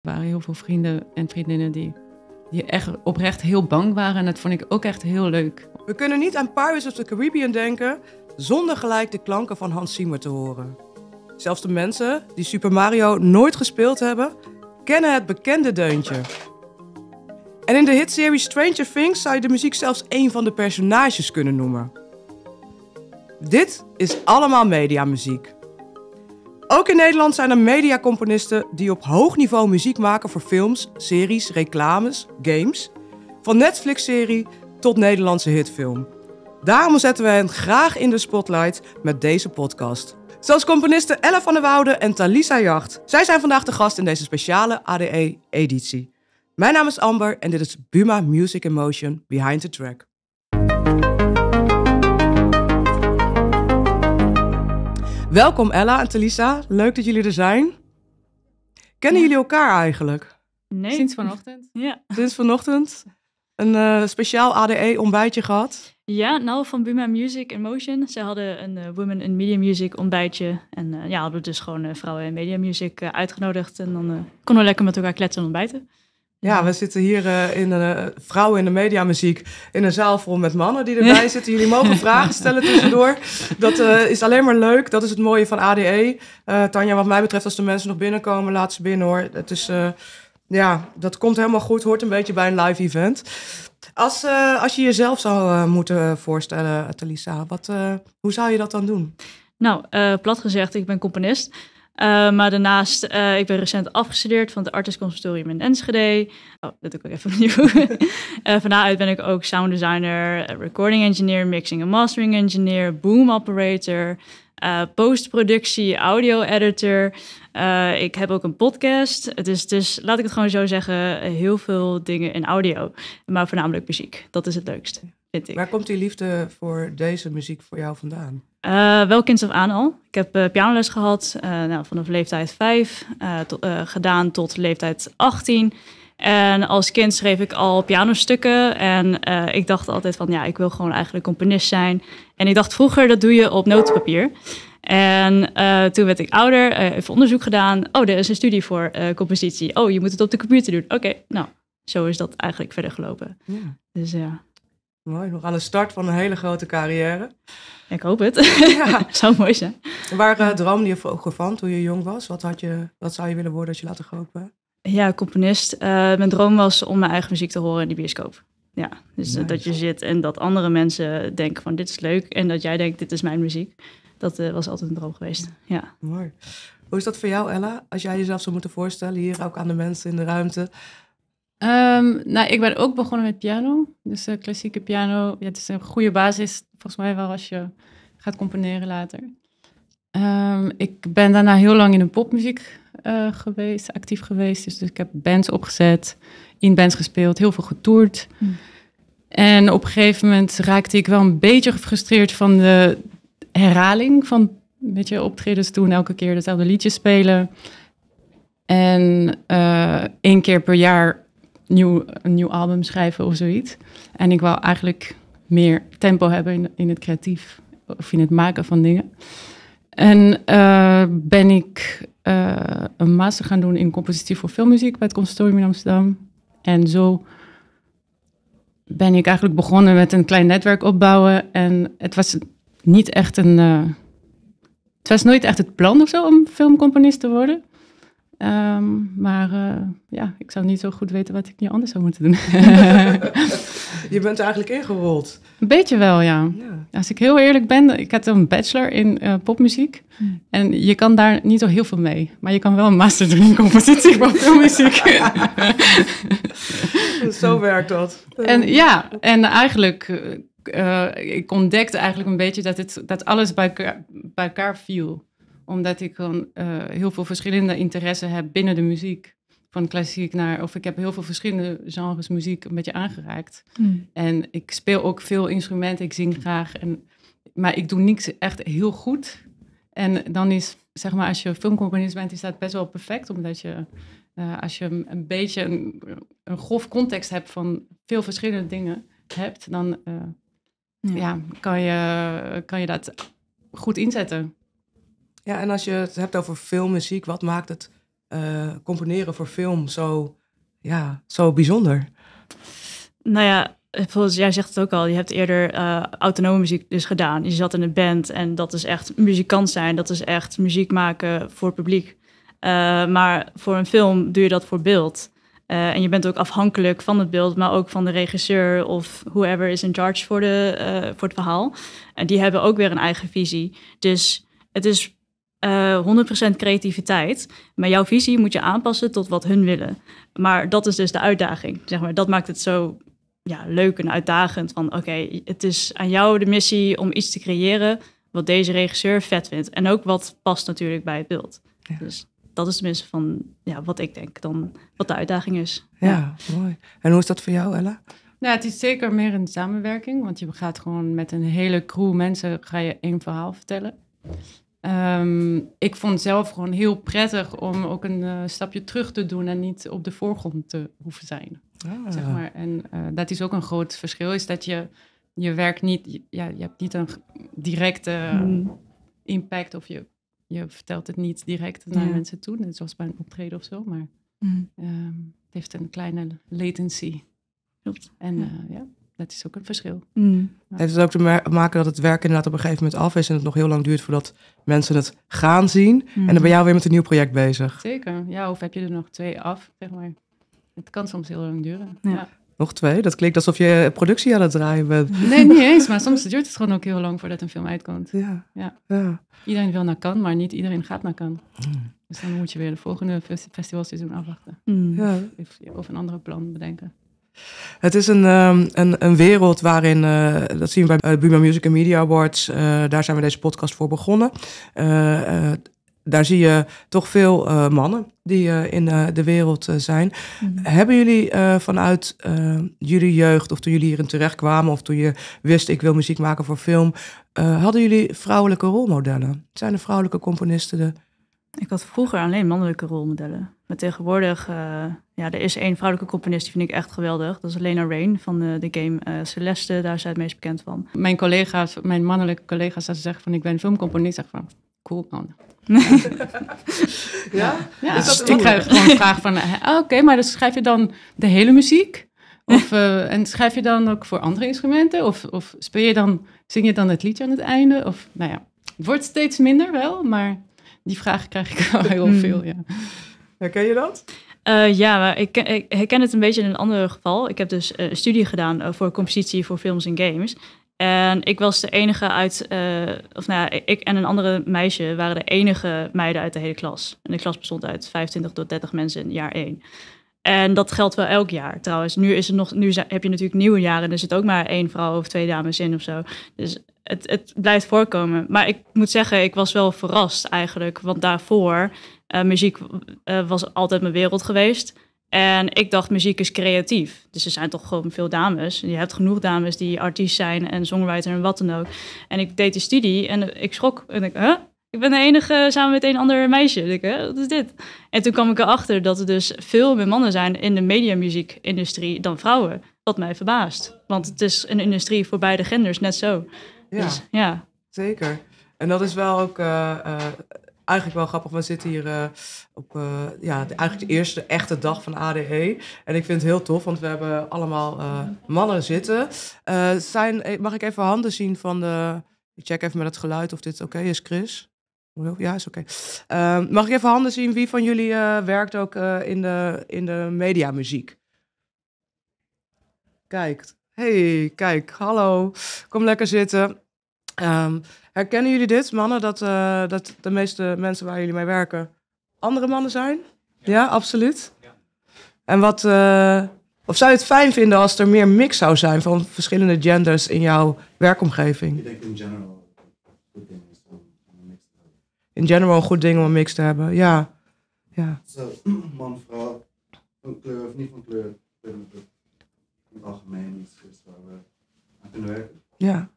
Er waren heel veel vrienden en vriendinnen die, die echt oprecht heel bang waren. En dat vond ik ook echt heel leuk. We kunnen niet aan Pirates of the Caribbean denken zonder gelijk de klanken van Hans Zimmer te horen. Zelfs de mensen die Super Mario nooit gespeeld hebben, kennen het bekende deuntje. En in de hitserie Stranger Things zou je de muziek zelfs een van de personages kunnen noemen. Dit is allemaal mediamuziek. Ook in Nederland zijn er mediacomponisten die op hoog niveau muziek maken voor films, series, reclames, games. Van Netflix-serie tot Nederlandse hitfilm. Daarom zetten we hen graag in de spotlight met deze podcast. Zoals componisten Ella van der Woude en Talisa Jacht. Zij zijn vandaag de gast in deze speciale ADE-editie. Mijn naam is Amber en dit is Buma Music in Motion Behind the Track. Welkom Ella en Talisa. Leuk dat jullie er zijn. Kennen jullie elkaar eigenlijk? Nee. Sinds vanochtend. Ja. Sinds vanochtend. Een eh, speciaal ADE-ontbijtje gehad. Ja, nou van Buma Music in Motion. Ze hadden een uh, Women in Media Music ontbijtje. En uh, ja, hadden we dus gewoon vrouwen in media music uitgenodigd. En dan konden we lekker met elkaar kletsen en ontbijten. Ja, we zitten hier eh, in een eh, vrouw in de mediamuziek in een zaal vol met mannen die erbij zitten. Jullie mogen vragen stellen tussendoor. Dat eh, is alleen maar leuk. Dat is het mooie van ADE. Tanja, wat mij betreft, als de mensen nog binnenkomen, laat ze binnen hoor. Het is, ja, dat komt helemaal goed. Hoort een beetje bij een live event. Als, als je jezelf zou moeten voorstellen, Talisa, wat, hoe zou je dat dan doen? Nou, plat gezegd, ik ben componist. Eh, maar daarnaast, eh, ik ben recent afgestudeerd van het Artist Conservatorium in Enschede. Oh, dat doe ik ook even opnieuw. uh, ben ik ook sound designer, recording engineer, mixing en mastering engineer, boom operator, postproductie, audio editor. ik heb ook een podcast. Het is, dus, laat ik het gewoon zo zeggen, heel veel dingen in audio, maar voornamelijk muziek. Dat is het leukste. Waar komt die liefde voor deze muziek voor jou vandaan? Eh, wel kind of aan al. Ik heb uh, pianoles gehad eh, nou, vanaf leeftijd 5, gedaan tot leeftijd 18. En als kind schreef ik al pianostukken. En ik dacht altijd van ja, ik wil gewoon eigenlijk componist zijn. En ik dacht vroeger, dat doe je op notenpapier. En toen werd ik ouder, even onderzoek gedaan. Oh, er is een studie voor compositie. Oh, je moet het op de computer doen. Oké, nou, zo is dat eigenlijk verder gelopen. Ja. Dus ja. Mooi, nog aan de start van een hele grote carrière. Ik hoop het. Ja. zou mooi zijn. Waar uh, droomde je vroeger van toen je jong was? Wat, had je, wat zou je willen worden als je later groot Ja, componist. Eh, mijn droom was om mijn eigen muziek te horen in de bioscoop. Ja, dus eh, dat je zit en dat andere mensen denken van dit is leuk. En dat jij denkt dit is mijn muziek. Dat was altijd een droom geweest. Ja. ja. Mooi. Hoe is dat voor jou Ella? Als jij jezelf zou moeten voorstellen, hier ook aan de mensen in de ruimte. Ehm, nou, ik ben ook begonnen met piano. Dus eh, klassieke piano. het is een goede basis, volgens mij wel, als je gaat componeren later. Ehm, ik ben daarna heel lang in de popmuziek eh, geweest, actief geweest. Dus, dus, ik heb bands opgezet, in bands gespeeld, heel veel getoerd. Hmm. En op een gegeven moment raakte ik wel een beetje gefrustreerd van de herhaling van een je optredens toen elke keer dezelfde liedjes spelen. En eh, één keer per jaar nieuw, een nieuw album schrijven of zoiets. En ik wou eigenlijk meer tempo hebben in, in het creatief of in het maken van dingen. En eh, ben ik eh, een master gaan doen in compositie voor filmmuziek bij het Conservatorium in Amsterdam. En zo ben ik eigenlijk begonnen met een klein netwerk opbouwen. En het was niet echt een. Eh, het was nooit echt het plan of zo om filmcomponist te worden. Ehm, maar eh, ja, ik zou niet zo goed weten wat ik nu anders zou moeten doen. je bent eigenlijk ingewold. Een beetje wel, ja. Als ik heel eerlijk ben, ik had een bachelor in eh, popmuziek. Hmm. En je kan daar niet zo heel veel mee. Maar je kan wel een master doen in compositie van filmmuziek. zo werkt dat. En ja, en eigenlijk... Uh, ik ontdekte eigenlijk een beetje dat, het, dat alles bij bij elkaar viel omdat ik gewoon eh, heel veel verschillende interesse heb binnen de muziek. Van klassiek naar, of ik heb heel veel verschillende genres muziek een beetje aangeraakt. Hmm. En ik speel ook veel instrumenten, ik zing graag. En, maar ik doe niks echt heel goed. En dan is, zeg maar, als je filmcomponist bent, is dat best wel perfect. Omdat je, eh, als je een beetje een, een, grof context hebt van veel verschillende dingen hebt, dan eh, ja. kan, je, kan je dat goed inzetten. Ja, en als je het hebt over filmmuziek, wat maakt het eh, componeren voor film zo, ja, zo bijzonder? Nou ja, volgens jij zegt het ook al, je hebt eerder eh, autonome muziek dus gedaan. Je zat in een band en dat is echt muzikant zijn, dat is echt muziek maken voor publiek. Eh, maar voor een film doe je dat voor beeld. en je bent ook afhankelijk van het beeld, maar ook van de regisseur of whoever is in charge voor, de, voor het verhaal. En die hebben ook weer een eigen visie. Dus het is 100% eh, creativiteit. Maar jouw visie moet je aanpassen tot wat hun willen. Maar dat is dus de uitdaging. Zeg maar. Dat maakt het zo ja, leuk en uitdagend. Van oké, het is aan jou de missie om iets te creëren wat deze regisseur vet vindt. En ook wat past natuurlijk bij het beeld. Dus dat is tenminste van ja, wat ik denk dan, wat de uitdaging is. Ja, ja, mooi. En hoe is dat voor jou, Ella? Nou, het is zeker meer een samenwerking, want je gaat gewoon met een hele crew mensen ga je één verhaal vertellen. Ehm, ik vond zelf gewoon heel prettig om ook een eh, stapje terug te doen en niet op de voorgrond te hoeven zijn. Ah. Zeg maar. En eh, dat is ook een groot verschil, is dat je je werk niet, ja, je hebt niet een directe eh, hmm. impact of je, je vertelt het niet direct naar mensen toe, net zoals bij een optreden of zo, maar hmm. ehm, het heeft een kleine latency. Klopt. En ja dat is ook een verschil. Mm. Heeft het ook te maken dat het werk inderdaad op een gegeven moment af is en het nog heel lang duurt voordat mensen het gaan zien. En dan mhm. ben jij weer met een nieuw project bezig. Zeker, ja, of heb je er nog twee af, zeg maar. Het kan soms heel lang duren. Ja. Nog twee? Dat klinkt alsof je productie aan het draaien bent. Nee, niet eens. Maar soms duurt het gewoon ook heel lang voordat een film uitkomt. Ja. ja. Iedereen wil naar kan, maar niet iedereen gaat naar kan. Hmm. Dus dan moet je weer de volgende festivalseizoen afwachten. Hmm. Ja. Of een andere plan bedenken. Het is een, ehm, een, een, wereld waarin, eh, dat zien we bij eh, Buma Music and Media Awards, eh, daar zijn we deze podcast voor begonnen. daar zie je toch veel mannen die in de wereld zijn. Mhm. Hebben jullie vanuit jullie jeugd, of toen jullie hierin terecht kwamen, of toen je wist ik wil muziek maken voor film, hadden jullie vrouwelijke rolmodellen? Zijn er vrouwelijke componisten? Ik had vroeger alleen mannelijke rolmodellen. Maar tegenwoordig ja, er is één vrouwelijke componist, die vind ik echt geweldig. Dat is Lena Rain van de, eh, de game eh, Celeste, daar is zij het meest bekend van. Mijn collega's, mijn mannelijke collega's, als ze zeggen van ik ben filmcomponist, zeg van cool man. ja? Dus dat ik krijg gewoon een vraag van, eh, oké, maar dan dus schrijf je dan de hele muziek? Of, en schrijf je dan ook voor andere instrumenten? Of, of speel je dan, zing je dan het liedje aan het einde? Of, nou ja, het wordt steeds minder wel, maar die vraag krijg ik wel heel mm. veel, ja. Herken je dat? Eh, ja, maar ik, ik, herken het een beetje in een ander geval. Ik heb dus eh, een studie gedaan eh, voor compositie voor films en games. En ik was de enige uit, of nou ja, ik en een andere meisje waren de enige meiden uit de hele klas. En de klas bestond uit 25 tot 30 mensen in jaar 1. En dat geldt wel elk jaar trouwens. Nu, is het nog, nu heb je natuurlijk nieuwe jaren en dus er zit ook maar één vrouw of twee dames in of zo. Dus het, het blijft voorkomen. Maar ik moet zeggen, ik was wel verrast eigenlijk. Want daarvoor eh, muziek eh, was altijd mijn wereld geweest. En ik dacht, muziek is creatief. Dus er zijn toch gewoon veel dames. Je hebt genoeg dames die artiest zijn en songwriter en wat dan ook. En ik deed die studie en ik schrok. En ik, hè? Ik ben de enige samen met een ander meisje. Ik, hè? Wat is dit? En toen kwam ik erachter dat er dus veel meer mannen zijn in de mediamuziekindustrie dan vrouwen. Wat mij verbaast. Want het is een industrie voor beide genders, net zo. Ja, dus, ja. zeker. En dat is wel ook eh, eigenlijk wel grappig. We zitten hier uh, op eh, ja, de, eigenlijk de eerste echte dag van ADE. En ik vind het heel tof, want we hebben allemaal eh, mannen zitten. zijn, mag ik even handen zien van de... Ik check even met het geluid of dit oké is, Chris. Ja, is oké. Ehm, mag ik even handen zien wie van jullie werkt ook in, de, in de mediamuziek? Kijk. Hey, kijk, hallo. Kom lekker zitten. Ehm, Herkennen jullie dit, mannen, dat, eh, dat de meeste mensen waar jullie mee werken andere mannen zijn? Ja, absoluut. Ja. En wat, eh, of zou je het fijn vinden als er meer mix zou zijn van verschillende genders in jouw werkomgeving? Ik denk in general goed ding is om een mix te hebben. In general een goed ding om een mix te hebben, ja. ja. So, man, vrouw, van kleur of niet van kleur, in het algemeen iets is waar we aan kunnen werken. Ja.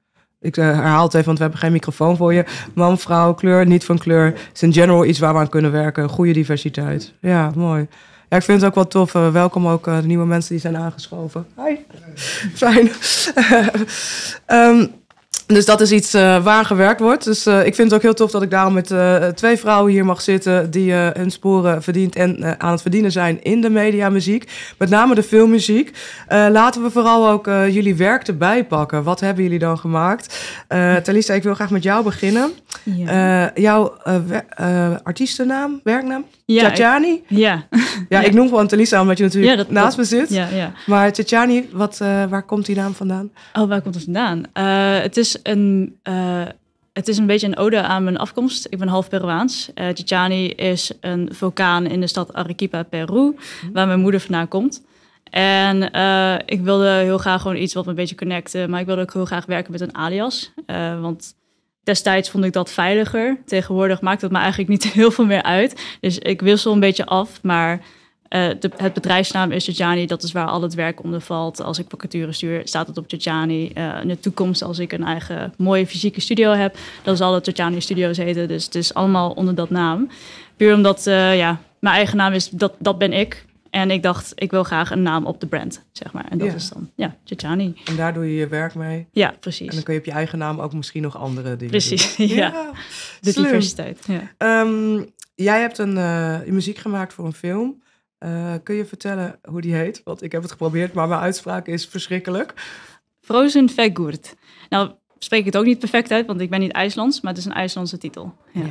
Ik eh, herhaal het even, want we hebben geen microfoon voor je. Man, vrouw, kleur, niet van kleur. Het is in general iets waar we aan kunnen werken. Goede diversiteit. Ja, mooi. Ja, ik vind het ook wel tof. Eh, welkom ook eh, de nieuwe mensen die zijn aangeschoven. Hi. Fijn. Ehm, dus dat is iets eh, waar gewerkt wordt. Dus eh, ik vind het ook heel tof dat ik daarom met eh, twee vrouwen hier mag zitten die hun sporen verdient en aan het verdienen zijn in de mediamuziek. Met name de filmmuziek. laten we vooral ook jullie werk erbij pakken. Wat hebben jullie dan gemaakt? Talisa, ik wil graag met jou beginnen. jouw artiestennaam, werknaam? Ja, Ja. ja, ik noem gewoon Talisa omdat je natuurlijk naast me zit. Ja, ja. Maar Tjani, wat, eh, waar komt die naam vandaan? Oh, waar komt het vandaan? Eh, het, is een, eh, het is een beetje een ode aan mijn afkomst. Ik ben half Peruaans. Uh, is een vulkaan in de stad Arequipa, Peru, mhm. waar mijn moeder vandaan komt. En ik wilde heel graag gewoon iets wat me een beetje connecte. Maar ik wilde ook heel graag werken met een alias. want Destijds vond ik dat veiliger. Tegenwoordig maakt het me eigenlijk niet heel veel meer uit. Dus ik wissel een beetje af. Maar eh, de, het bedrijfsnaam is Jajani. Dat is waar al het werk onder valt. Als ik vacatures stuur, staat het op Jajani. Eh, in de toekomst, als ik een eigen mooie fysieke studio heb... dan zal het Jajani Studios heten. Dus het is allemaal onder dat naam. Puur omdat, eh, ja, mijn eigen naam is... Dat, dat ben ik. En ik dacht, ik wil graag een naam op de brand, zeg maar. En dat is dan, ja, Chachani. En daar doe je je werk mee. Ja, precies. En dan kun je op je eigen naam ook misschien nog andere dingen Precies, ja. De Slim. diversiteit, ja. Ehm, jij hebt een eh, muziek gemaakt voor een film. Eh, kun je vertellen hoe die heet? Want ik heb het geprobeerd, maar mijn uitspraak is verschrikkelijk. Frozen Fegurt. Nou, spreek ik het ook niet perfect uit, want ik ben niet IJslands, maar het is een IJslandse titel. ja.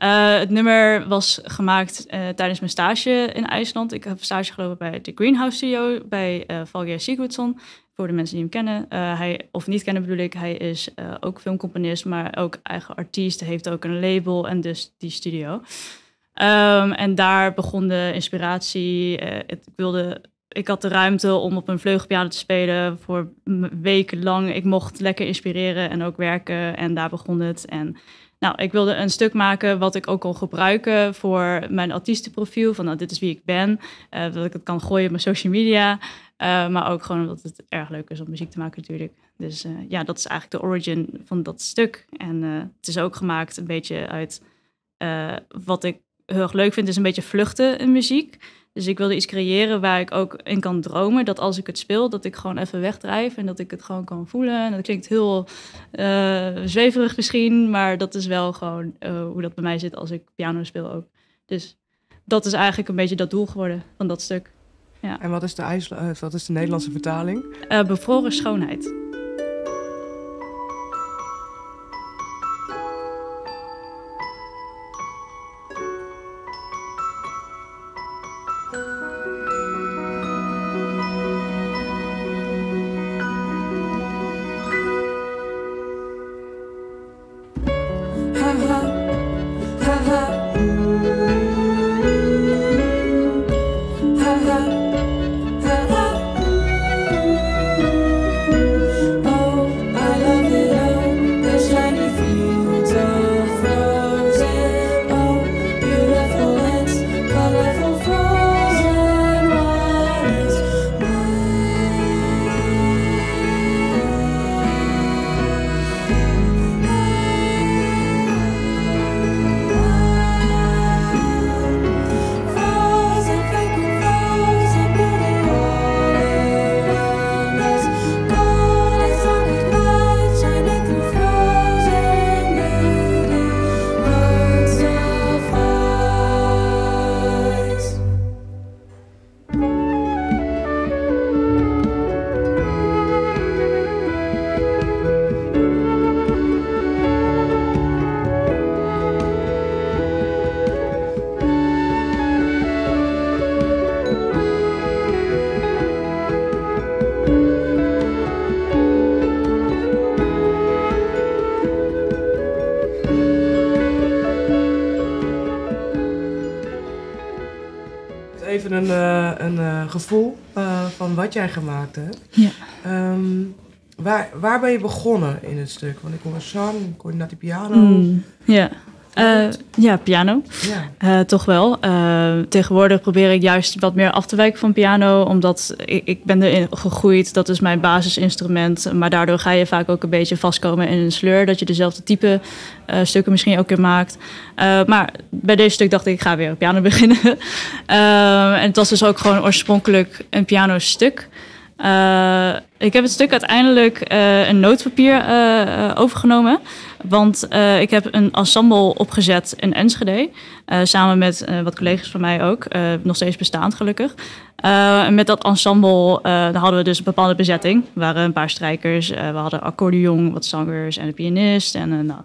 Eh, het nummer was gemaakt eh, tijdens mijn stage in IJsland. Ik heb stage gelopen bij de Greenhouse Studio bij uh, Valgeir Sigurdsson. Voor de mensen die hem kennen, hij, of niet kennen bedoel ik, hij is ook filmcomponist, maar ook eigen artiest, heeft ook een label en dus die studio. Ehm, en daar begon de inspiratie. ik wilde ik had de ruimte om op een vleugelpiano te spelen voor wekenlang. Ik mocht lekker inspireren en ook werken. En daar begon het. En nou, ik wilde een stuk maken wat ik ook kon gebruiken voor mijn artiestenprofiel. Van nou, dit is wie ik ben. Eh, dat ik het kan gooien op mijn social media. Eh, maar ook gewoon omdat het erg leuk is om muziek te maken natuurlijk. Dus eh, ja, dat is eigenlijk de origin van dat stuk. En het is ook gemaakt een beetje uit wat ik heel erg leuk vind. is een beetje vluchten in muziek. Dus ik wilde iets creëren waar ik ook in kan dromen. Dat als ik het speel, dat ik gewoon even wegdrijf en dat ik het gewoon kan voelen. En dat klinkt heel eh, zweverig misschien, maar dat is wel gewoon eh, hoe dat bij mij zit als ik piano speel ook. Dus dat is eigenlijk een beetje dat doel geworden van dat stuk. Ja. En wat is de, eh, wat is de Nederlandse vertaling? bevroren schoonheid. wat jij gemaakt hebt. Ja. Ehm, waar, waar ben je begonnen in het stuk? Want ik hoor zang, ik hoor Piano. Mm, ja, piano. Ja. Eh, toch wel. Eh, tegenwoordig probeer ik juist wat meer af te wijken van piano, omdat ik, ik ben erin gegroeid. Dat is mijn basisinstrument. Maar daardoor ga je vaak ook een beetje vastkomen in een sleur, dat je dezelfde type eh, stukken misschien ook weer maakt. maar bij deze stuk dacht ik, ik ga weer op piano beginnen. en het was dus ook gewoon oorspronkelijk een pianostuk. stuk. Ik heb het stuk uiteindelijk eh, een noodpapier eh, eh, overgenomen. Want ik heb een ensemble opgezet in Enschede. samen met wat collega's van mij ook. nog steeds bestaand gelukkig. en met dat ensemble hadden we dus een bepaalde bezetting. Er waren een paar strijkers. we hadden accordeon, wat zangers en een pianist. En nou,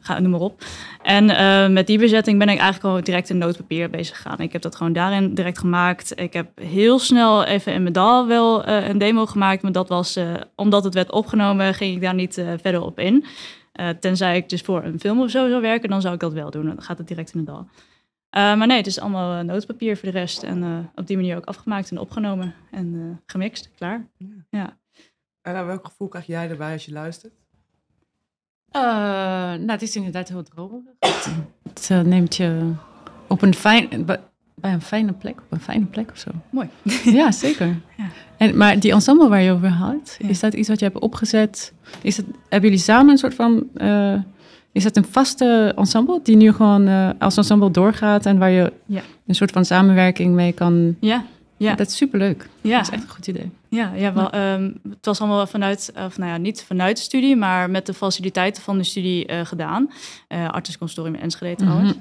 ga, noem maar op. En met die bezetting ben ik eigenlijk al direct in noodpapier bezig gegaan. Ik heb dat gewoon daarin direct gemaakt. Ik heb heel snel even in Daal wel een demo gemaakt. Maar dat was eh, omdat het werd opgenomen, ging ik daar niet eh, verder op in. Eh, tenzij ik dus voor een film of zo zou werken, dan zou ik dat wel doen. Dan gaat het direct in de dal. maar nee, het is allemaal noodpapier voor de rest. En op die manier ook afgemaakt en opgenomen en gemixt, klaar. Ja. ja. En aan welk gevoel krijg jij erbij als je luistert? nou, het is inderdaad heel dromerig. het neemt je op een fijn bij een fijne plek, op een fijne plek of zo. Mooi. Ja, zeker. Ja. En, maar die ensemble waar je over had, is dat iets wat je hebt opgezet? Is dat, hebben jullie samen een soort van... Eh, is dat een vaste ensemble die nu gewoon eh, als ensemble doorgaat en waar je een soort van samenwerking mee kan? Ja. Ja. Dat is superleuk. Ja. Dat is echt een goed idee. Ja, ja wel, ehm, het was allemaal vanuit, eh, of nou ja, niet vanuit de studie, maar met de faciliteiten van de studie gedaan. Uh, Artis Consortium Enschede mhm. trouwens.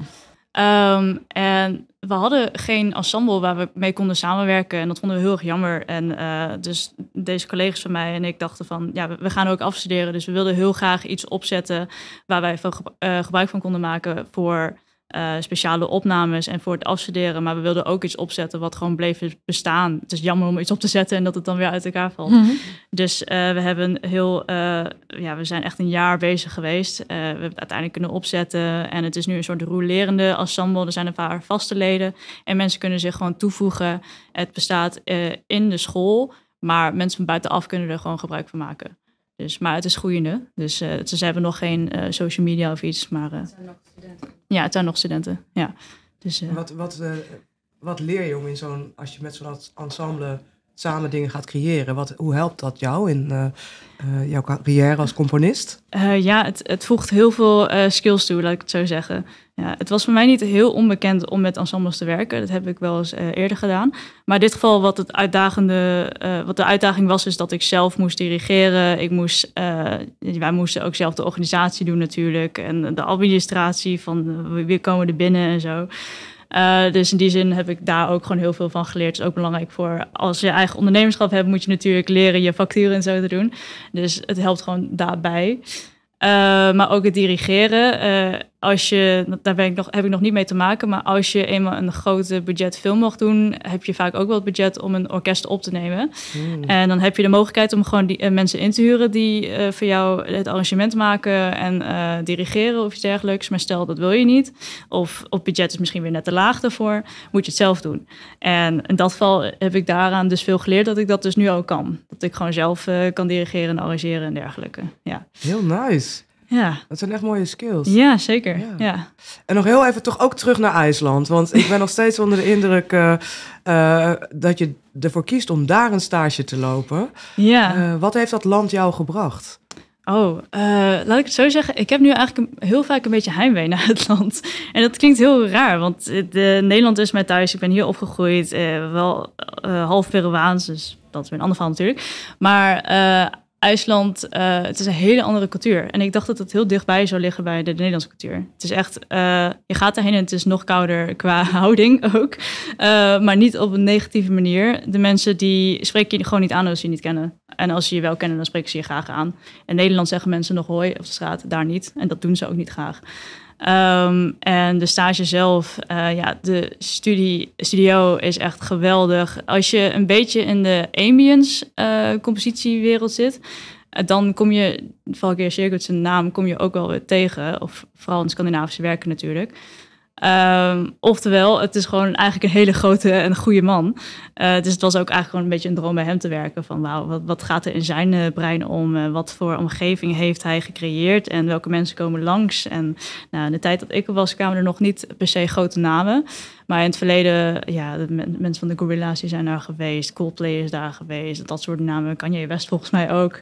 Ehm, en we hadden geen ensemble waar we mee konden samenwerken. En dat vonden we heel erg jammer. En eh, dus deze collega's van mij en ik dachten van... ja, we gaan ook afstuderen. Dus we wilden heel graag iets opzetten... waar wij veel eh, gebruik van konden maken voor eh, speciale opnames en voor het afstuderen. Maar we wilden ook iets opzetten wat gewoon bleef bestaan. Het is jammer om iets op te zetten en dat het dan weer uit elkaar valt. Mhm. Dus eh, we hebben heel, eh, ja, we zijn echt een jaar bezig geweest. we hebben het uiteindelijk kunnen opzetten. En het is nu een soort roulerende ensemble. Er zijn een paar vaste leden. En mensen kunnen zich gewoon toevoegen. Het bestaat in de school. Maar mensen van buitenaf kunnen er gewoon gebruik van maken. Dus, maar het is groeiende. Dus eh, ze hebben nog geen eh, social media of iets. Maar, eh, het zijn nog studenten. Ja, het zijn nog studenten. Ja. Dus, wat, wat, wat leer je om in zo'n, als je met zo'n ensemble samen dingen gaat creëren. Wat, hoe helpt dat jou in eh, eh, jouw carrière als componist? Eh, ja, het, het, voegt heel veel skills toe, laat ik het zo zeggen. Ja, het was voor mij niet heel onbekend om met ensembles te werken. Dat heb ik wel eens eerder gedaan. Maar in dit geval wat, het uitdagende, wat de uitdaging was, is dat ik zelf moest dirigeren. Ik moest, wij moesten ook zelf de organisatie doen natuurlijk. En de administratie van wie komen er binnen en zo. Eh, dus in die zin heb ik daar ook gewoon heel veel van geleerd. Het is ook belangrijk voor als je eigen ondernemerschap hebt, moet je natuurlijk leren je facturen en zo te doen. Dus het helpt gewoon daarbij. Eh, maar ook het dirigeren. Eh, als je, daar nog, heb ik nog niet mee te maken, maar als je eenmaal een grote film mag doen, heb je vaak ook wel het budget om een orkest op te nemen. Hmm. En dan heb je de mogelijkheid om gewoon die, eh, mensen in te huren die eh, voor jou het arrangement maken en eh, dirigeren of iets dergelijks. Maar stel dat wil je niet, of op budget is misschien weer net te laag daarvoor, moet je het zelf doen. En in dat geval heb ik daaraan dus veel geleerd dat ik dat dus nu ook kan. Dat ik gewoon zelf kan dirigeren en arrangeren en dergelijke. Ja. Heel nice. Ja. Dat zijn echt mooie skills. Ja, zeker. Ja. En nog heel even toch ook terug naar IJsland. Want ik ben nog steeds onder de indruk eh, eh, dat je ervoor kiest om daar een stage te lopen. Ja. Eh, wat heeft dat land jou gebracht? Oh, laat ik het zo zeggen. Ik heb nu eigenlijk heel vaak een beetje heimwee naar het land. En dat klinkt heel raar, want de, Nederland is mijn thuis. Ik ben hier opgegroeid, wel half Peruaans, dus dat is een ander verhaal natuurlijk. Maar IJsland, eh, het is een hele andere cultuur. En ik dacht dat het heel dichtbij zou liggen bij de, Nederlandse cultuur. Het is echt, eh, je gaat daarheen en het is nog kouder qua houding ook. Eh, maar niet op een negatieve manier. De mensen die spreken je gewoon niet aan als je je niet kennen. En als ze je wel kennen, dan spreken ze je graag aan. In Nederland zeggen mensen nog hoi op de straat, daar niet. En dat doen ze ook niet graag. Ehm, en de stage zelf, eh, ja, de studie, studio is echt geweldig. Als je een beetje in de ambience eh, compositiewereld zit, eh, dan kom je, Valkyrie Circuit zijn naam, kom je ook wel weer tegen. Of vooral in Scandinavische werken natuurlijk. Ehm, oftewel, het is gewoon eigenlijk een hele grote en goede man. Eh, dus het was ook eigenlijk gewoon een beetje een droom bij hem te werken. Van wauw, wat, wat gaat er in zijn eh, brein om? Eh, wat voor omgeving heeft hij gecreëerd? En welke mensen komen langs? En nou, in de tijd dat ik er was, kwamen er nog niet per se grote namen. Maar in het verleden, ja, de mensen van de Gorilla's zijn daar geweest. Coldplay is daar geweest. Dat soort namen. Kan je West volgens mij ook.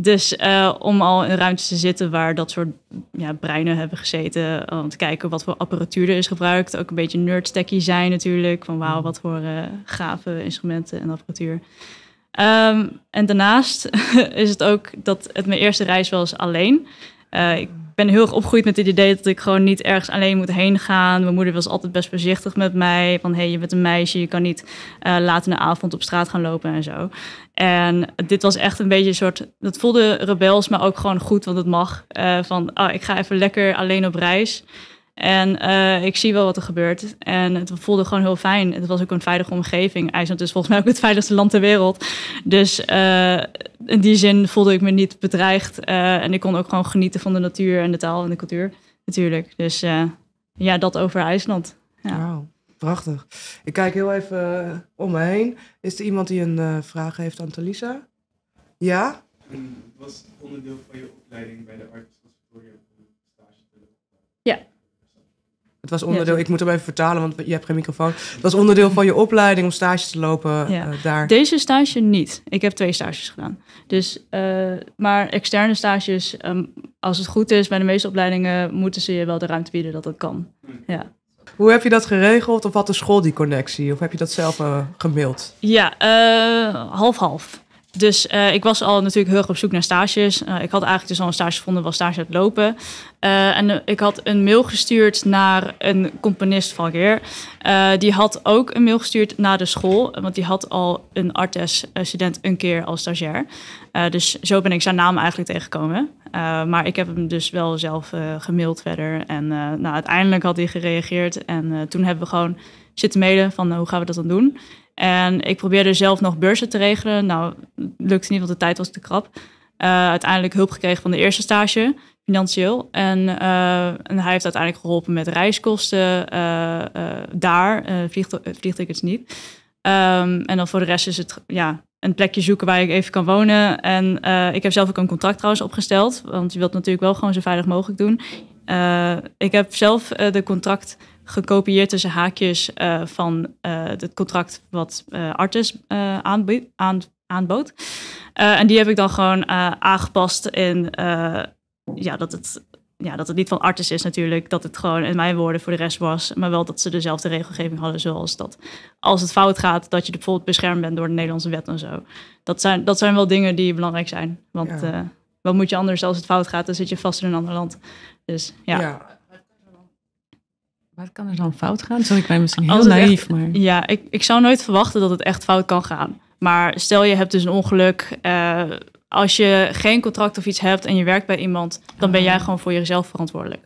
Dus eh, om al in ruimtes te zitten waar dat soort ja, breinen hebben gezeten. Eh, om te kijken wat voor apparatuur er is gebruikt. Ook een beetje nerdstacky zijn natuurlijk. Van wauw, wat voor uh, eh, gave instrumenten en apparatuur. Ehm, en daarnaast is het ook dat het mijn eerste reis was alleen. Ik ben heel erg opgegroeid met het idee dat ik gewoon niet ergens alleen moet heen gaan. Mijn moeder was altijd best voorzichtig met mij. Van hé, hey, je bent een meisje, je kan niet uh, laat in de avond op straat gaan lopen en zo. En dit was echt een beetje een soort. Dat voelde rebels, maar ook gewoon goed, want het mag. Eh, van oh, ik ga even lekker alleen op reis. En eh, ik zie wel wat er gebeurt. En het voelde gewoon heel fijn. Het was ook een veilige omgeving. IJsland is volgens mij ook het veiligste land ter wereld. Dus eh, in die zin voelde ik me niet bedreigd. Eh, en ik kon ook gewoon genieten van de natuur en de taal en de cultuur. Natuurlijk. Dus ja, dat over IJsland. Ja. Wauw, prachtig. Ik kijk heel even om me heen. Is er iemand die een vraag heeft aan Talisa? Ja? En was onderdeel van je opleiding bij de arts Het was onderdeel, ik moet hem even vertalen, want je hebt geen microfoon. Het was onderdeel van je opleiding om stages te lopen ja. Eh, daar. Deze stage niet. Ik heb twee stages gedaan. Dus, eh, maar externe stages, ehm, als het goed is, bij de meeste opleidingen moeten ze je wel de ruimte bieden dat dat kan. Ja. Hoe heb je dat geregeld of had de school die connectie? Of heb je dat zelf uh, gemaild? Ja, half-half. Dus eh, ik was al natuurlijk heel erg op zoek naar stages. Eh, ik had eigenlijk dus al een stage gevonden, was stage aan het lopen. Eh, en ik had een mail gestuurd naar een componist van Geer. die had ook een mail gestuurd naar de school, want die had al een artes-student een keer als stagiair. dus zo ben ik zijn naam eigenlijk tegengekomen. maar ik heb hem dus wel zelf gemaild verder. En nou, uiteindelijk had hij gereageerd. En toen hebben we gewoon zit te van eh, hoe gaan we dat dan doen. En ik probeerde zelf nog beurzen te regelen. Nou, lukte niet, want de tijd was te krap. Uh, uiteindelijk hulp gekregen van de eerste stage, financieel. En, eh, en hij heeft uiteindelijk geholpen met reiskosten uh, daar, vliegt, vliegtickets niet. Ehm, en dan voor de rest is het ja, een plekje zoeken waar ik even kan wonen. En ik heb zelf ook een contract trouwens opgesteld, want je wilt natuurlijk wel gewoon zo veilig mogelijk doen. ik heb zelf de contract gekopieerd tussen haakjes eh, van eh, het contract wat eh, Artis aanbood. Aan, aanbood. en die heb ik dan gewoon aangepast in ja, dat het ja, dat het niet van artis is natuurlijk, dat het gewoon in mijn woorden voor de rest was, maar wel dat ze dezelfde regelgeving hadden zoals dat als het fout gaat, dat je bijvoorbeeld beschermd bent door de Nederlandse wet en zo. Dat zijn, dat zijn wel dingen die belangrijk zijn, want wat moet je anders als het fout gaat, dan zit je vast in een ander land. Dus ja. ja. Wat kan er dan fout gaan? Sorry, ik ben misschien heel naïef, maar... Ja, ik, ik zou nooit verwachten dat het echt fout kan gaan. Maar stel je hebt dus een ongeluk. Eh, als je geen contract of iets hebt en je werkt bij iemand... dan ben oh. jij gewoon voor jezelf verantwoordelijk.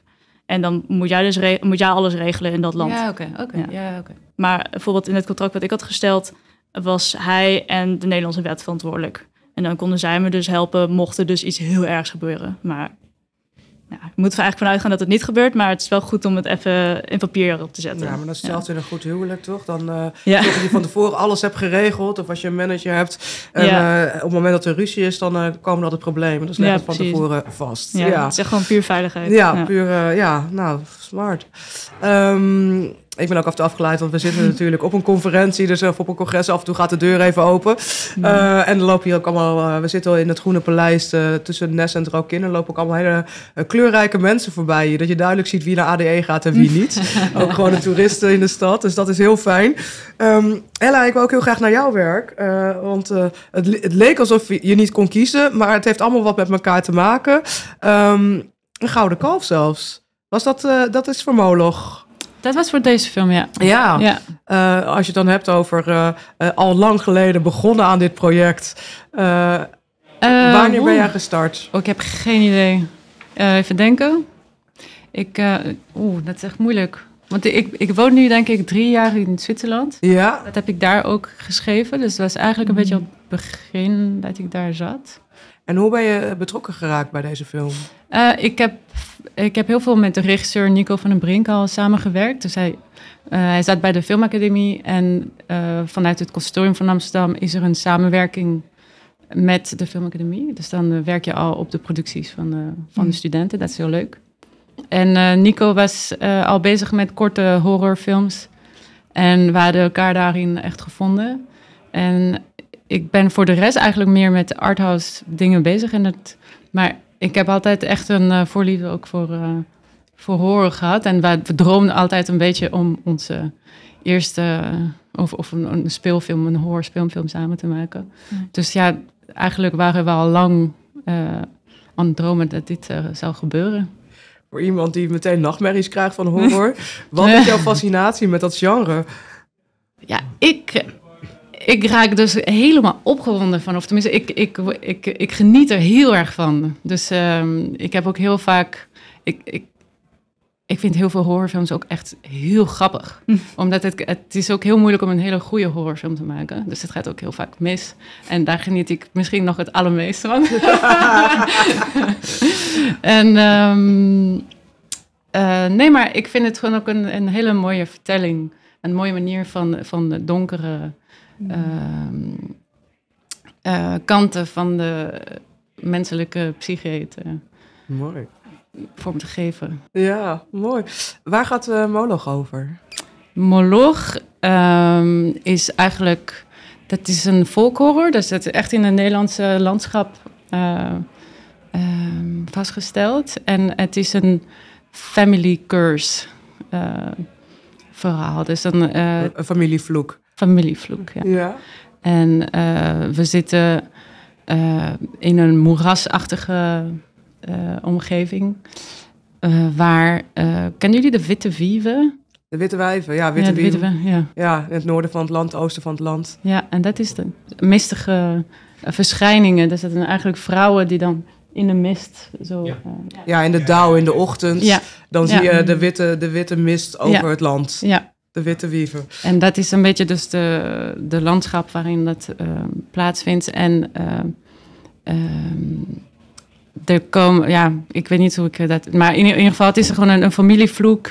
En dan moet jij, dus moet jij alles regelen in dat land. Ja, oké. oké. ja. oké. Maar bijvoorbeeld in het contract wat ik had gesteld... was hij en de Nederlandse wet verantwoordelijk. En dan konden zij me dus helpen mocht er dus iets heel ergs gebeuren. Maar nou, ik moet er eigenlijk vanuit gaan dat het niet gebeurt, maar het is wel goed om het even in papier op te zetten. Ja, maar dat is hetzelfde in een goed huwelijk, toch? Dan uh, ja. je van tevoren alles hebt geregeld, of als je een manager hebt, en, eh, op het moment dat er ruzie is, dan eh, komen dat de problemen. Dat is het van tevoren vast. Ja, het is echt gewoon puur veiligheid. Ja, puur, ja, nou, smart. Ehm, ik ben ook af en afgeleid, want we zitten natuurlijk op een conferentie. Dus eh, of op een congres af en toe gaat de deur even open. Mm. Eh, en dan lopen hier ook allemaal... Eh, we zitten al in het Groene Paleis tussen Nes en Draukin. Dan lopen ook allemaal hele kleurrijke mensen voorbij. Dat je duidelijk ziet wie naar ADE gaat en wie niet. ook gewoon de toeristen in de stad. Dus dat is heel fijn. Ehm, Ella, ik wil ook heel graag naar jouw werk. want het, het, leek alsof je niet kon kiezen. Maar het heeft allemaal wat met elkaar te maken. Ehm, een gouden kalf zelfs. Was dat, eh, dat is voor Moloch? Dat was voor deze film, ja. Ja, eh, als je het dan hebt over eh, al lang geleden begonnen aan dit project. wanneer ben jij gestart? Oh, ik heb geen idee. even denken. Ik, oeh, dat is echt moeilijk. Want ik, ik woon nu denk ik drie jaar in Zwitserland. Ja. Dat heb ik daar ook geschreven. Dus dat was eigenlijk een beetje mm. op het begin dat ik daar zat. En hoe ben je betrokken geraakt bij deze film? Eh, ik, heb, ik heb heel veel met de regisseur Nico van den Brink al samengewerkt. Dus hij, eh, hij zat bij de Filmacademie. En eh, vanuit het consortium van Amsterdam is er een samenwerking met de Filmacademie. Dus dan werk je al op de producties van, de, van de mm. studenten. Dat is heel leuk. En Nico was al bezig met korte horrorfilms. En we hadden elkaar daarin echt gevonden. En ik ben voor de rest eigenlijk meer met arthouse dingen bezig. En het, maar ik heb altijd echt een eh, voorliefde ook voor, uh, voor horen gehad. En we, we, droomden altijd een beetje om onze eerste... Eh, of, of een, speelfilm, een speelfilm samen te maken. Hmm. Dus ja, eigenlijk waren we al lang aan het dromen dat dit zou gebeuren. Voor iemand die meteen nachtmerries krijgt van horror. wat is jouw fascinatie met dat genre? Ja, ik ik raak dus helemaal opgewonden van. Of tenminste, ik, ik, ik, ik, geniet er heel erg van. Dus ehm, ik heb ook heel vaak. Ik, ik, ik vind heel veel horrorfilms ook echt heel grappig. Hm. Omdat het, het is ook heel moeilijk om een hele goede horrorfilm te maken. Dus het gaat ook heel vaak mis. En daar geniet ik misschien nog het allermeest van. en ehm, eh, nee, maar ik vind het gewoon ook een, een hele mooie vertelling. Een mooie manier van, van donkere Ehm, eh, kanten van de menselijke psyche mooi. vorm te geven. Ja, mooi. Waar gaat de eh, Moloch over? Moloch ehm, is eigenlijk, dat is een volkor, dus dat is echt in het Nederlandse landschap eh, ehm, vastgesteld. En het is een family curse verhaal. Dus een familievloek familievloek. Ja. ja. En eh, we zitten eh, in een moerasachtige eh, omgeving. waar, kennen jullie de witte wieven? De witte wijven, ja, witte, ja, wieven. Ja. ja. in het noorden van het land, oosten van het land. Ja, en dat is de mistige verschijningen. Dus dat zijn eigenlijk vrouwen die dan in de mist. Zo, ja. ja. in de dauw in de ochtend. Ja. Dan zie je de witte, de witte mist over het land. Ja de witte wieven. En dat is een beetje dus de, de landschap waarin dat ehm, plaatsvindt. En ehm, ehm, er komen, ja, ik weet niet hoe ik eh, dat. Maar in, ieder geval, het is gewoon een, een familievloek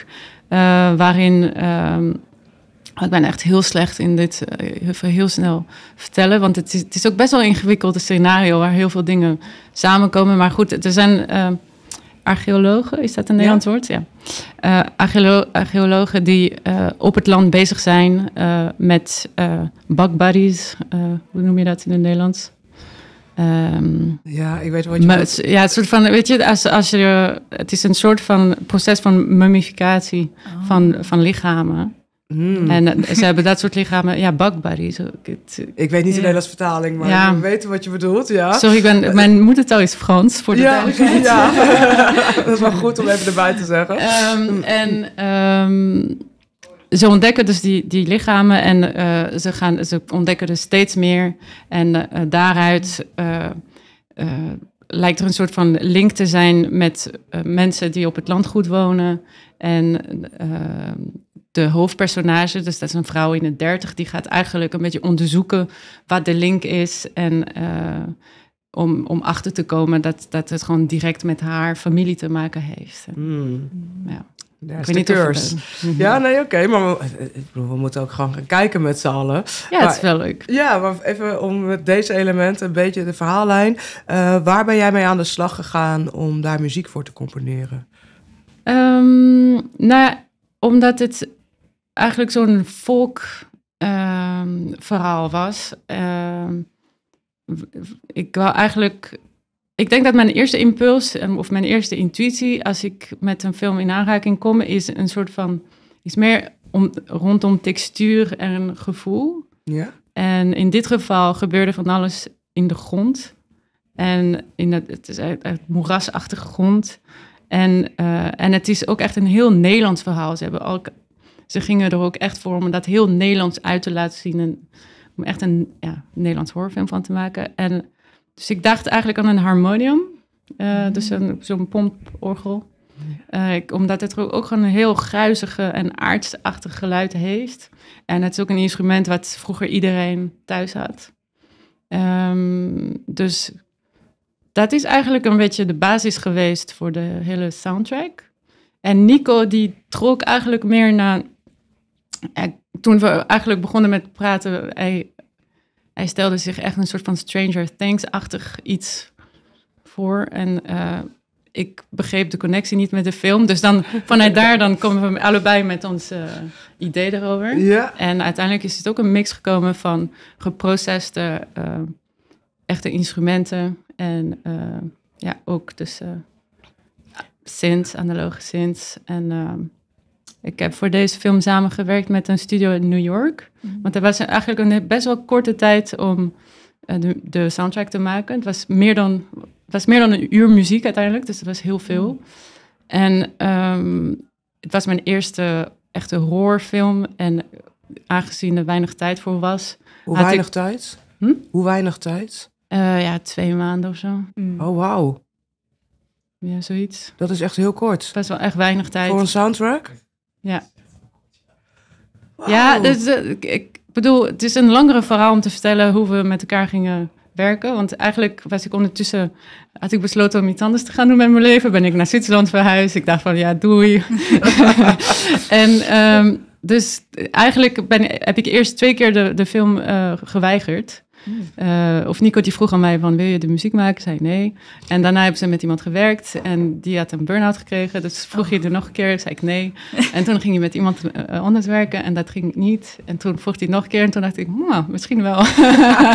eh, waarin. ik ben echt heel slecht in dit eh, heel snel vertellen. Want het is, het is ook best wel een ingewikkelde scenario waar heel veel dingen samenkomen. Maar goed, er zijn archeologen, is dat een Nederlands ja. woord? Ja. Eh, archeologen die eh, op het land bezig zijn eh, met uh, hoe noem je dat in het Nederlands? Ehm, ja, ik weet wat je maar, Ja, het soort van, weet je, als, als je, het is een soort van proces van mummificatie oh. van, van lichamen. Hmm. En eh, ze hebben dat soort lichamen, ja, bodies. Eh, ik weet niet de Nederlands vertaling, maar we weten wat je bedoelt, ja. Sorry, ik ben, eh, mijn moedertaal is Frans, voor de ja, duidelijkheid. Ja, dat is wel goed om even erbij te zeggen. Ehm, hmm. en ehm, ze ontdekken dus die, die lichamen en ze, gaan, ze ontdekken dus steeds meer. En daaruit... lijkt er een soort van link te zijn met mensen die op het landgoed wonen. En de hoofdpersonage, dus dat is een vrouw in de dertig, die gaat eigenlijk een beetje onderzoeken wat de link is. En eh, om, om achter te komen dat, dat het gewoon direct met haar familie te maken heeft. Mm. Ja. Daar is mhm. Ja, nee, oké. maar eh, eh, we, moeten ook gewoon gaan kijken met z'n allen. Ja, het is wel leuk. Ja, maar even om met deze elementen een beetje de verhaallijn. waar ben jij mee aan de slag gegaan om daar muziek voor te componeren? Ehm, nou, omdat het eigenlijk zo'n volkverhaal ehm, uh, was. Ehm, ik wou eigenlijk. Ik denk dat mijn eerste impuls ehm, of mijn eerste intuïtie als ik met een film in aanraking kom, is een soort van iets meer om, rondom textuur en gevoel. Ja. En in dit geval gebeurde van alles in de grond. En in het, het is uit, uit moerasachtige grond. En, eh, en het is ook echt een heel Nederlands verhaal. Ze hebben ook ze gingen er ook echt voor om dat heel Nederlands uit te laten zien. En om echt een ja, Nederlands horrorfilm van te maken. En, dus ik dacht eigenlijk aan een harmonium. Uh, dus zo'n pomporgel. Eh, omdat het ook gewoon een heel gruizige en aardsachtig geluid heeft. En het is ook een instrument wat vroeger iedereen thuis had. Ehm, dus dat is eigenlijk een beetje de basis geweest voor de hele soundtrack. En Nico die trok eigenlijk meer naar toen we eigenlijk begonnen met praten, hij, hij stelde zich echt een soort van Stranger Things-achtig iets voor. En eh, ik begreep de connectie niet met de film. Dus dan vanuit daar dan komen we allebei met ons eh, ideeën idee erover. Ja. En uiteindelijk is het ook een mix gekomen van geprocesste eh, echte instrumenten. En ja, ook dus synths, analoge synths en ik heb voor deze film samengewerkt met een studio in New York. Mhm. Want er was eigenlijk een best wel korte tijd om eh, de, de, soundtrack te maken. Het was, meer dan, het was meer dan een uur muziek uiteindelijk, dus dat was heel veel. Mhm. En ehm, het was mijn eerste echte horrorfilm. En aangezien er weinig tijd voor was. Hoe weinig tijd? Hm? Hoe weinig tijd? Eh, ja, twee maanden of zo. Mm. Mm. Oh, wauw. Ja, zoiets. Dat is echt heel kort. Best wel echt weinig tijd. Voor een soundtrack? Ja. Ja, dus eh, ik bedoel, het is een langere verhaal om te vertellen hoe we met elkaar gingen werken. Want eigenlijk was ik ondertussen, had ik besloten om iets anders te gaan doen met mijn leven. Ben ik naar Zwitserland verhuisd. Ik dacht van, ja, doei. en ehm, dus eigenlijk ben, heb ik eerst twee keer de, de film eh, geweigerd. Eh, of Nico die vroeg aan mij van, wil je de muziek maken? Ik zei nee. En daarna hebben ze met iemand gewerkt en die had een burn-out gekregen. Dus vroeg oh. je er nog een keer, zei ik nee. En toen ging hij met iemand eh, anders werken en dat ging niet. En toen vroeg hij nog een keer en toen dacht ik, misschien wel.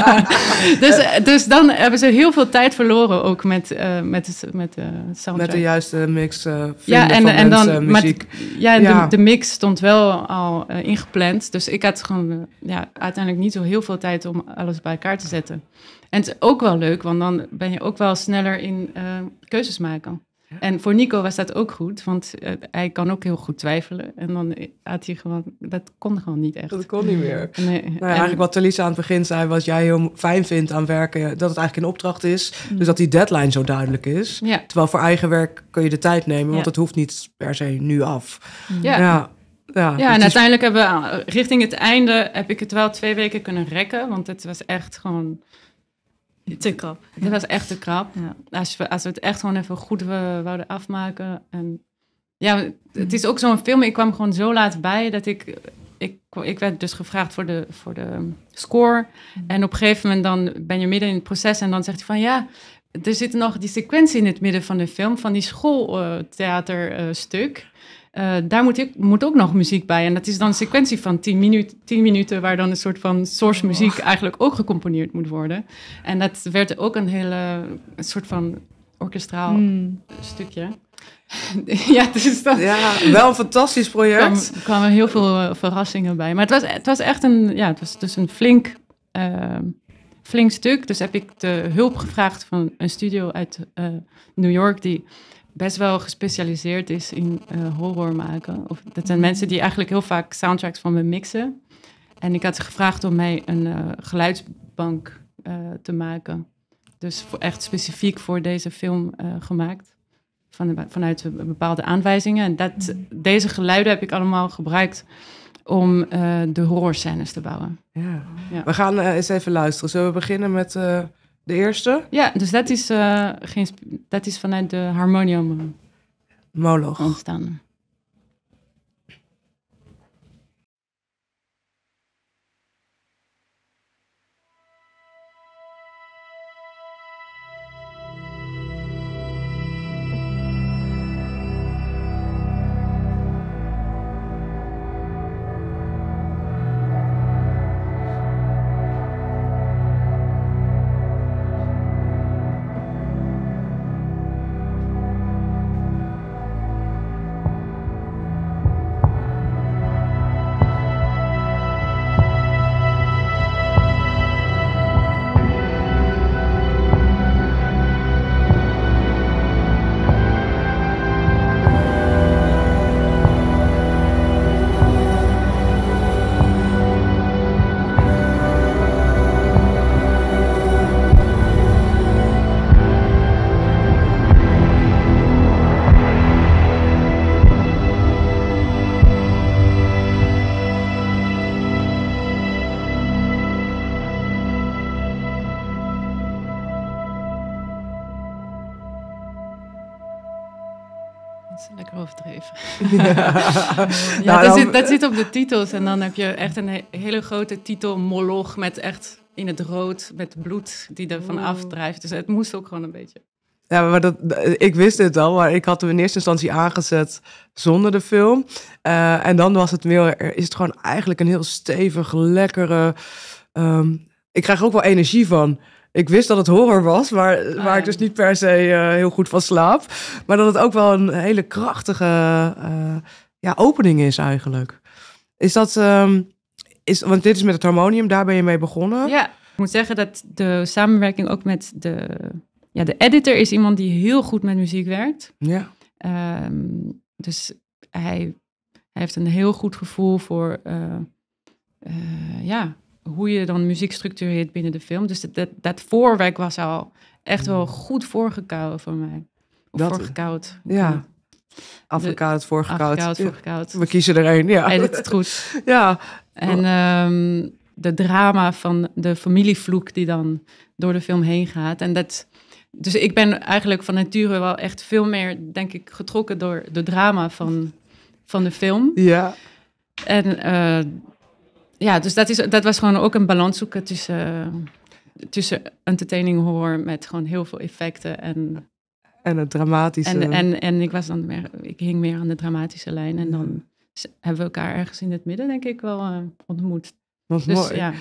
dus, eh, dus dan hebben ze heel veel tijd verloren ook met, uh, met, met soundtrack. Met de juiste mix, uh, ja, en, en dan, muziek. ja, De, mix stond wel al ingepland. Dus ik had gewoon ja, uiteindelijk niet zo heel veel tijd om alles bij elkaar te zetten. En het is ook wel leuk, want dan ben je ook wel sneller in eh, keuzes maken. En voor Nico was dat ook goed, want eh, hij kan ook heel goed twijfelen. En dan had hij gewoon, dat kon gewoon niet echt. Dat kon niet meer. Nee. Nou eigenlijk wat Talisa aan het begin zei, wat jij heel fijn vindt aan werken, dat het eigenlijk een opdracht is. Mm. Dus dat die deadline zo duidelijk is. Ja. Terwijl voor eigen werk kun je de tijd nemen, want het hoeft niet per se nu af. ja ja, ja en uiteindelijk hebben we, eh, richting het einde, heb ik het wel twee weken kunnen rekken. Want het was echt gewoon... Te krap. Het was echt te krap. Ja. Als, we, als we het echt gewoon even goed wouden afmaken. En ja, het is ook zo'n film. Ik kwam gewoon zo laat bij dat ik ik, ik, werd dus gevraagd voor de, voor de score. Mm. En op een gegeven moment dan ben je midden in het proces en dan zegt hij van ja, er zit nog die sequentie in het midden van de film van die schooltheaterstuk. Eh, daar moet, ik, moet ook nog muziek bij. En dat is dan een sequentie van 10, minuten 10 minuten, waar dan een soort van source oh. muziek eigenlijk ook gecomponeerd moet worden. En dat werd ook een hele een soort van orkestraal hmm. stukje. ja, dus dat... ja, wel een fantastisch project. Er kwamen heel veel eh, verrassingen bij. Maar het was, het was echt een, ja, het was dus een flink, eh, flink stuk. Dus heb ik de hulp gevraagd van een studio uit New York die best wel gespecialiseerd is in eh, horror maken. Of, dat zijn mhm. mensen die eigenlijk heel vaak soundtracks van me mixen. En ik had ze gevraagd om mij een uh, geluidsbank eh, te maken. Dus echt specifiek voor deze film gemaakt. vanuit bepaalde aanwijzingen. En dat, mhm. deze geluiden heb ik allemaal gebruikt om de scènes te bouwen. Ja. We gaan eens even luisteren. Zullen we beginnen met... De eerste? Ja, dus dat is, uh, dat is vanuit de harmonium eh, Moloch. ontstaan. ja, nou, dat, zit, dat zit op de titels. En dan heb je echt een hele grote titel, moloch, met echt in het rood, met bloed die er van drijft Dus het moest ook gewoon een beetje. Ja, maar dat, eh, ik wist het al, maar ik had hem in eerste instantie aangezet zonder de film. Eh, en dan was het meer, is het gewoon eigenlijk een heel stevig, lekkere. Ehm, ik krijg ook wel energie van ik wist dat het horror was, maar, oh, waar ik dus niet per se eh, heel goed van slaap. Maar dat het ook wel een hele krachtige eh, ja, opening is eigenlijk. Is dat, ehm, is, want dit is met het harmonium, daar ben je mee begonnen. Ja, ik moet zeggen dat de samenwerking ook met de, ja, de editor is iemand die heel goed met muziek werkt. Ja. Ehm, dus hij, hij heeft een heel goed gevoel voor, eh, ja, hoe je dan muziek structureert binnen de film. Dus dat, dat voorwerk was al echt wel mm. goed voorgekauwd voor mij. Of dat, Ja. Afgekoud, voorgekoud. Afgekoud, voorgekoud. Ja, we kiezen er een, ja. En dat is goed. ja. En ehm, de drama van de familievloek die dan door de film heen gaat. En dat... Dus ik ben eigenlijk van nature wel echt veel meer, denk ik, getrokken door de drama van, van de film. Ja. En eh, ja, dus dat, is, dat was gewoon ook een balans zoeken tussen, tussen entertaining horror met gewoon heel veel effecten en... En het dramatische. En, en, en ik, was dan meer, ik hing meer aan de dramatische lijn. En dan hebben we elkaar ergens in het midden, denk ik, wel eh, ontmoet. Dat dus mooi. Ja.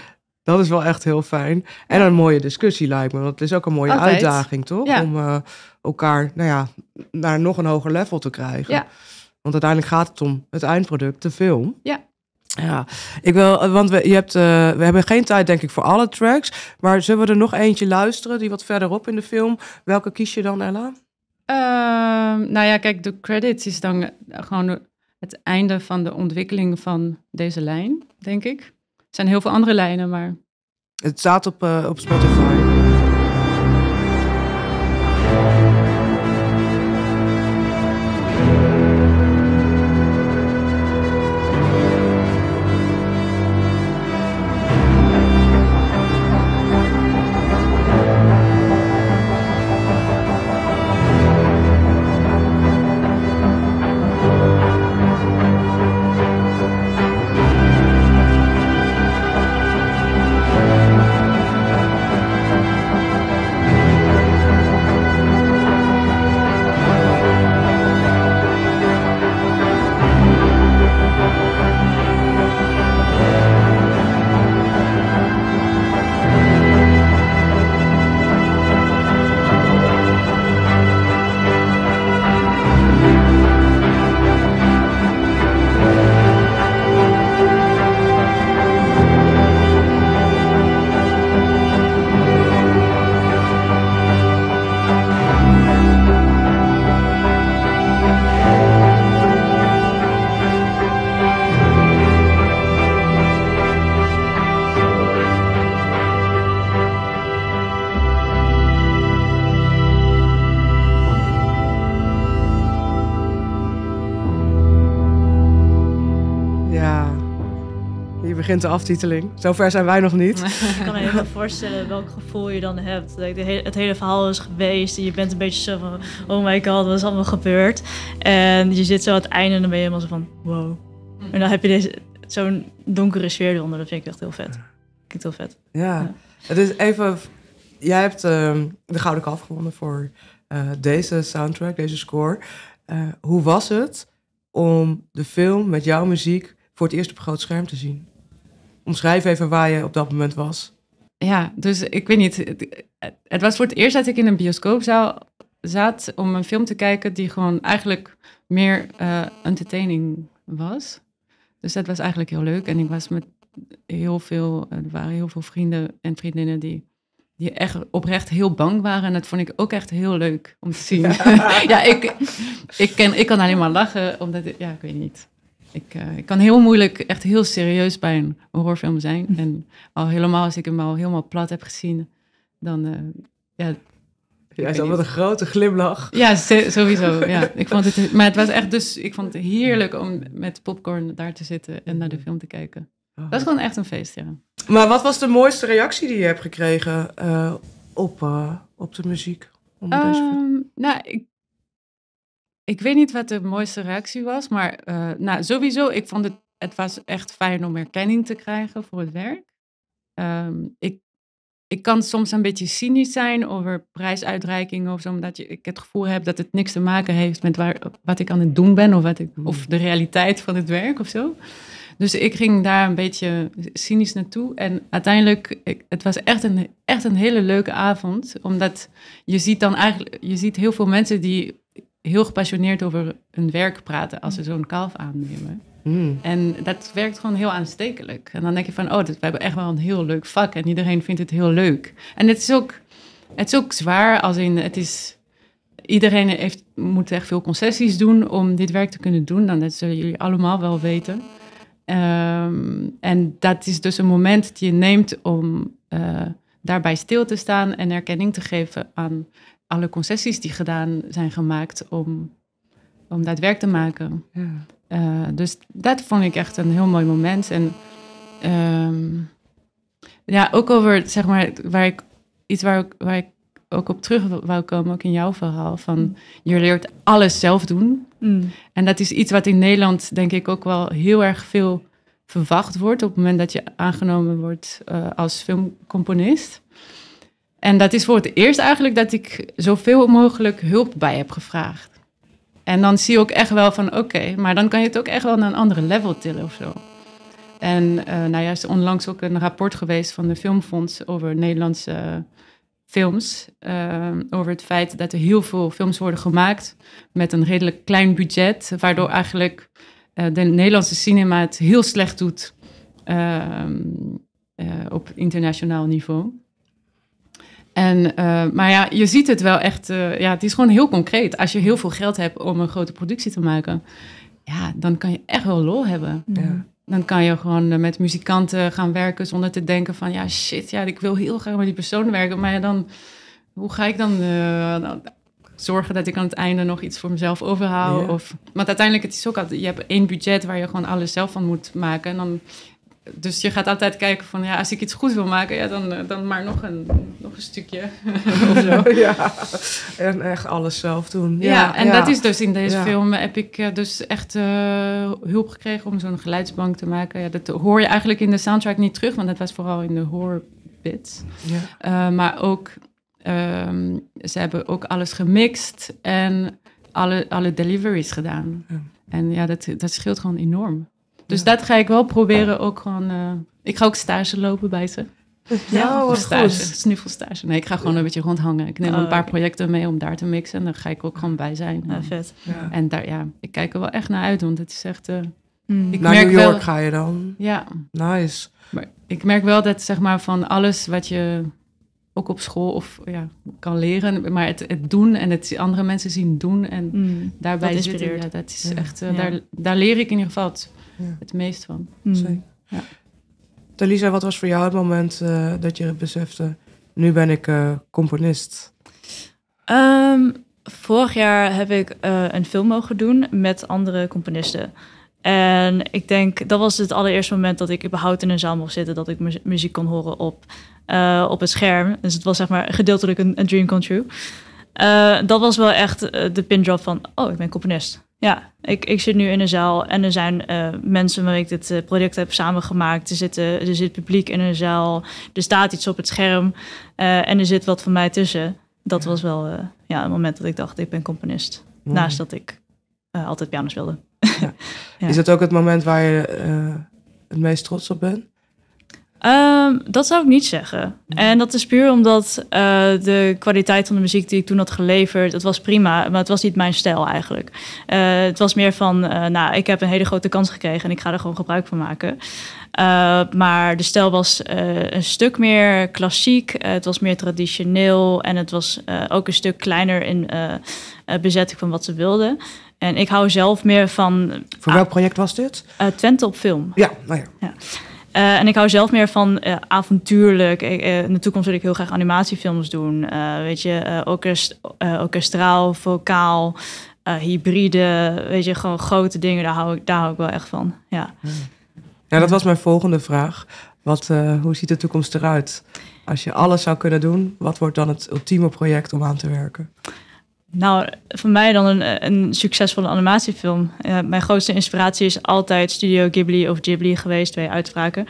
Dat is wel echt heel fijn. En een mooie discussie lijkt me. Want het is ook een mooie uitdaging, toch? Om eh, elkaar nou ja, naar nog een hoger level te krijgen. Want uiteindelijk gaat het om het eindproduct, de film. Ja. Ja, ik wil, eh, want we, je hebt, eh, we hebben geen tijd, denk ik, voor alle tracks. Maar zullen we er nog eentje luisteren, die wat verderop in de film? Welke kies je dan, Ella? Ehm, nou ja, kijk, de credits is dan eh, gewoon het einde van de ontwikkeling van deze lijn, denk ik. Er zijn heel veel andere lijnen, maar. Het staat op, uh, op Spotify. begint de aftiteling. Zover zijn wij nog niet. Ik kan me voorstellen welk gevoel je dan hebt. Het hele verhaal is geweest en je bent een beetje zo van... Oh my god, wat is allemaal gebeurd? En je zit zo aan het einde en dan ben je helemaal zo van... Wow. Hm. En dan heb je deze, zo'n donkere sfeer eronder. Dat vind ik echt heel vet. Klinkt heel vet. Ja. Het is even... Jij hebt ehm, de Gouden Kalf gewonnen voor eh, deze soundtrack, deze score. Eh, hoe was het om de film met jouw muziek voor het eerst op groot scherm te zien? omschrijf even waar je op dat moment was. Ja, dus ik weet niet. Het, het was voor het eerst dat ik in een bioscoopzaal zat om een film te kijken die gewoon eigenlijk meer eh, entertaining was. Dus dat was eigenlijk heel leuk. En ik was met heel veel, er waren heel veel vrienden en vriendinnen die, die echt oprecht heel bang waren. En dat vond ik ook echt heel leuk om te zien. ja, ik, ik, ken, ik kan alleen maar lachen, omdat, ja, ik weet niet. Ik, eh, ik, kan heel moeilijk echt heel serieus bij een horrorfilm zijn. Mm-hmm. En al helemaal als ik hem al helemaal plat heb gezien, dan uh, ja. Jij met een grote glimlach. Ja, sowieso. ja. Ik vond het, maar het was echt dus, ik vond het heerlijk om met popcorn daar te zitten en naar de mm-hmm. film te kijken. Oh. Dat is gewoon echt een feest, ja. Maar wat was de mooiste reactie die je hebt gekregen eh, op, op de muziek? um, Nou, ik ik weet niet wat de mooiste reactie was, maar eh, nou, sowieso, ik vond het, het was echt fijn om erkenning te krijgen voor het werk. Ehm, ik, ik kan soms een beetje cynisch zijn over prijsuitreikingen of zo, omdat je, ik het gevoel heb dat het niks te maken heeft met waar, wat ik aan het doen ben of, wat ik, of hmm. de realiteit van het werk of zo. Dus ik ging daar een beetje cynisch naartoe. En uiteindelijk, het was echt een, echt een hele leuke avond. Omdat je ziet dan eigenlijk, je ziet heel veel mensen die heel gepassioneerd over hun werk praten als ze mm. zo'n kalf aannemen. Mm. En dat werkt gewoon heel aanstekelijk. En dan denk je van, oh, dit, we hebben echt wel een heel leuk vak en iedereen vindt het heel leuk. En het is ook, het is ook zwaar, als in, het is, iedereen heeft, moet echt veel concessies doen om dit werk te kunnen doen. Dan dat zullen jullie allemaal wel weten. Ehm, en dat is dus een moment dat je neemt om eh, daarbij stil te staan en erkenning te geven aan alle concessies die gedaan zijn gemaakt om, om dat werk te maken. Ja. Eh, dus dat vond ik echt een heel mooi moment. En ehm, ja, ook over, zeg maar, waar ik, iets waar, waar ik ook op terug wou komen, ook in jouw verhaal, van mm. je leert alles zelf doen. Mm. En dat is iets wat in Nederland, denk ik, ook wel heel erg veel verwacht wordt op het moment dat je aangenomen wordt eh, als filmcomponist. En dat is voor het eerst eigenlijk dat ik zoveel mogelijk hulp bij heb gevraagd. En dan zie je ook echt wel van oké, maar dan kan je het ook echt wel naar een andere level tillen of zo. En uh, nou ja, is onlangs ook een rapport geweest van de Filmfonds over Nederlandse films. Eh, over het feit dat er heel veel films worden gemaakt met een redelijk klein budget. Waardoor eigenlijk eh, de Nederlandse cinema het heel slecht doet ehm, op internationaal niveau. En, eh, maar ja, je ziet het wel echt. Eh, ja, het is gewoon heel concreet. Als je heel veel geld hebt om een grote productie te maken, ja, dan kan je echt wel lol hebben. Ja. Mhm. Dan kan je gewoon eh, met muzikanten gaan werken zonder te denken van ja, shit, ja, ik wil heel graag met die persoon werken. Maar ja, dan, hoe ga ik dan zorgen dat ik aan het einde nog iets voor mezelf overhoud? Of, want uiteindelijk, het is ook altijd, je hebt één budget waar je gewoon alles zelf van moet maken. En dan dus je gaat altijd kijken van ja, als ik iets goed wil maken, ja, dan, eh, dan maar nog een, nog een stukje. of zo. Ja, en echt alles zelf doen. Ja, en dat is dus in deze film heb ik eh, dus echt eh, hulp gekregen om zo'n geluidsbank te maken. Ja, dat hoor je eigenlijk in de soundtrack niet terug, want dat was vooral in de hoorbits. Ja. maar ook, ehm, ze hebben ook alles gemixt en alle, alle deliveries gedaan. En ja, dat, dat scheelt gewoon enorm. Dus dat ga ik wel proberen ook gewoon. Eh, ik ga ook stage lopen bij ze. Ja, oh, stage, snuffelstage. Nee, ik ga gewoon een beetje rondhangen. Ik neem een oh, paar projecten mee om daar te mixen. En dan ga ik ook gewoon bij zijn. Ja, vet. En daar, ja, ik kijk er wel echt naar uit. Want het is echt... Eh, hmm. ik naar merk New York wel, ga je dan? Ja. Nice. Maar ik merk wel dat, zeg maar, van alles wat je ook op school of ja, kan leren. Maar het, het doen en het andere mensen zien doen en hmm. daarbij dat Ja, dat is echt, eh, daar, daar leer ik in ieder geval het meest van. Hmm. Zeker. Ja. Talisa, wat was voor jou het moment eh, dat je besefte, nu ben ik eh, componist? Um, vorig jaar heb ik eh, een film mogen doen met andere componisten. En ik denk, dat was het allereerste moment dat ik überhaupt in een zaal mocht zitten, dat ik muziek kon horen op, op het scherm. Dus het was zeg maar gedeeltelijk een, een dream come true. dat was wel echt de pin drop van, oh, ik ben componist. Ja, ik, ik zit nu in een zaal en er zijn uh, mensen waar ik dit uh, eh, project heb samengemaakt. Er, zitten, er zit publiek in een zaal, er staat iets op het scherm eh, en er zit wat van mij tussen. Dat was wel ja, een moment dat ik dacht, ik ben componist. Naast dat ik altijd piano speelde. Ja. Is dat ook het moment waar je het meest trots op bent? Ehm, dat zou ik niet zeggen. En dat is puur omdat eh, de kwaliteit van de muziek die ik toen had geleverd, dat was prima, maar het was niet mijn stijl eigenlijk. Eh, het was meer van, eh, nou, ik heb een hele grote kans gekregen en ik ga er gewoon gebruik van maken. maar de stijl was een stuk meer klassiek, het was meer traditioneel en het was ook een stuk kleiner in bezetting van wat ze wilden. En ik hou zelf meer van. Voor welk project was dit? Twente op film. Ja, nou ja. ja. Eh, en ik hou zelf meer van uh, avontuurlijk. Eh, in de toekomst wil ik heel graag animatiefilms doen. weet je, orkest, orkestraal, vocaal, hybride. Weet je, gewoon grote dingen. Daar hou ik, daar hou wel echt van. Ja. ja, dat was mijn volgende vraag. Wat, hoe ziet de toekomst eruit? Als je alles zou kunnen doen, wat wordt dan het ultieme project om aan te werken? Nou, voor mij dan een, een succesvolle animatiefilm. mijn grootste inspiratie is altijd Studio Ghibli of Ghibli geweest, twee uitspraken.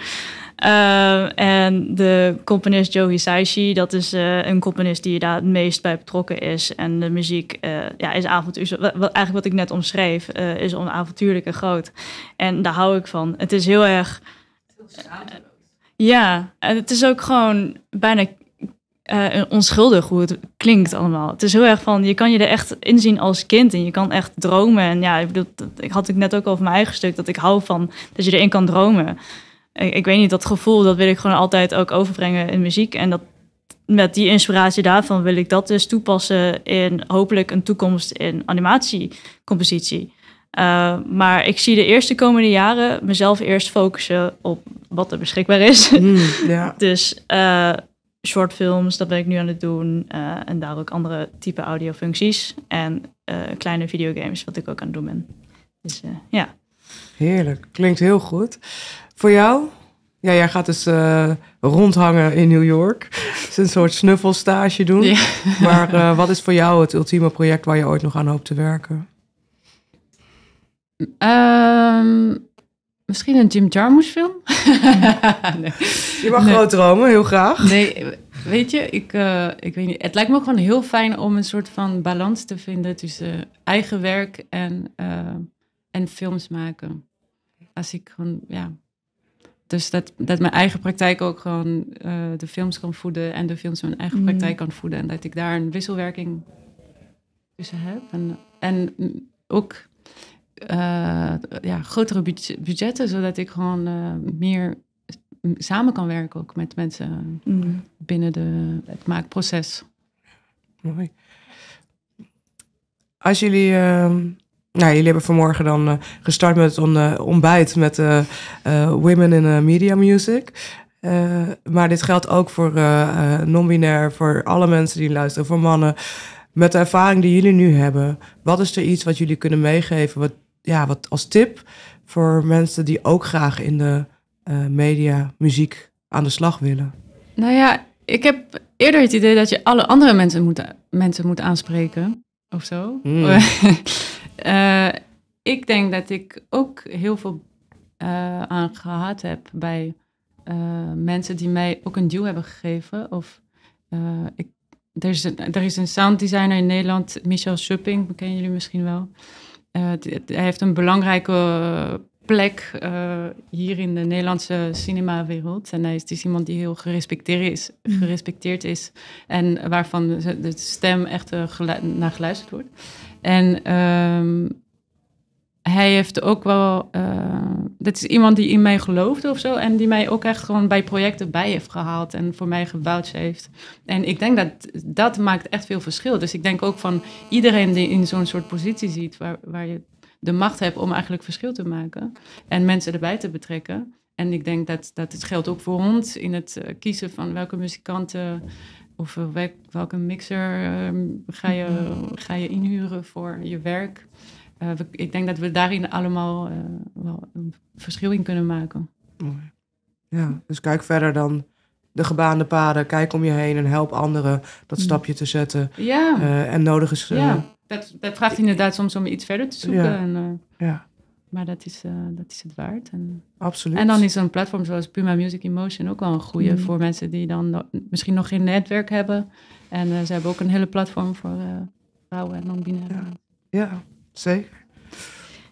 Eh, en de componist Joe Hisaishi, dat is eh, een componist die daar het meest bij betrokken is. En de muziek eh, ja, is avontuurlijk. Eigenlijk wat ik net omschreef, is onavontuurlijk en groot. En daar hou ik van. Het is heel erg. ja, en het is ook gewoon bijna eh, eh, onschuldig hoe het klinkt allemaal. Het is heel erg van, je kan je er echt inzien als kind en je kan echt dromen. En ja, ik bedoel, dat, ik had het net ook over mijn eigen stuk, dat ik hou van dat je erin kan dromen. Ik, ik, weet niet, dat gevoel, dat wil ik gewoon altijd ook overbrengen in muziek. En dat, met die inspiratie daarvan wil ik dat dus toepassen in hopelijk een toekomst in animatiecompositie. Eh, maar ik zie de eerste komende jaren mezelf eerst focussen op wat er beschikbaar is. Mm, dus shortfilms, dat ben ik nu aan het doen. Eh, en daar ook andere type audiofuncties. En uh, kleine videogames, wat ik ook aan het doen ben. Dus eh, ja. Heerlijk, klinkt heel goed. Voor jou? Ja, jij gaat dus rondhangen in New York. dus een soort snuffelstage doen. Maar wat is voor jou het ultieme project waar je ooit nog aan hoopt te werken? Ehm, Misschien een Jim Jarmusch film? Je mag nee. dromen, heel graag. Nee, weet je, ik, eh, ik weet niet. Het lijkt me ook gewoon heel fijn om een soort van balans te vinden tussen eigen werk en, eh, en films maken. Als ik gewoon, ja. Dus dat, dat mijn eigen praktijk ook gewoon eh, de films kan voeden en de films mijn eigen mm. praktijk kan voeden. En dat ik daar een wisselwerking tussen heb. En, en ook eh, ja, grotere budgetten, zodat ik gewoon eh, meer samen kan werken ook met mensen mm. binnen de, het maakproces. Mooi. Als jullie, ehm, nou jullie hebben vanmorgen dan eh, gestart met het ontbijt met Women in Media Music. maar dit geldt ook voor non-binair, voor alle mensen die luisteren, voor mannen. Met de ervaring die jullie nu hebben, wat is er iets wat jullie kunnen meegeven, wat ja, wat als tip voor mensen die ook graag in de eh, media, muziek aan de slag willen? Nou ja, ik heb eerder het idee dat je alle andere mensen moet, mensen moet aanspreken of zo. Hmm. Eh, ik denk dat ik ook heel veel eh, aan gehad heb bij mensen die mij ook een duw hebben gegeven. Of ik, er, is een, er is een sounddesigner in Nederland, Michel Schupping, kennen jullie misschien wel. Eh, hij heeft een belangrijke eh, plek eh, hier in de Nederlandse cinemawereld. En hij is, iemand die heel gerespecteerd is, mhm. gerespecteerd is en waarvan de stem echt naar geluisterd wordt. En ehm, hij heeft ook wel. dat eh, dit is iemand die in mij geloofde of zo. En die mij ook echt gewoon bij projecten bij heeft gehaald. En voor mij gebouwd heeft. En ik denk dat dat maakt echt veel verschil. Dus ik denk ook van iedereen die in zo'n soort positie ziet. Waar, waar je de macht hebt om eigenlijk verschil te maken. En mensen erbij te betrekken. En ik denk dat, dat het geldt ook voor ons in het eh, kiezen van welke muzikanten of welke mixer ehm, ga, je, mhm. ga je inhuren voor je werk. Eh, ik denk dat we daarin allemaal uh, wel een verschil in kunnen maken. Ja, dus kijk verder dan de gebaande paden. Kijk om je heen en help anderen dat mm. stapje te zetten. Ja. Eh, en nodig is... ja, dat, dat vraagt inderdaad soms om iets verder te zoeken. Ja. ja. Maar dat is, dat is het waard. En, Absoluut. En dan is een platform zoals Puma Music Emotion ook wel een goede mm. voor mensen die dan misschien nog geen netwerk hebben. En ze hebben ook een hele platform voor vrouwen en non-binaire. ja. Zeker.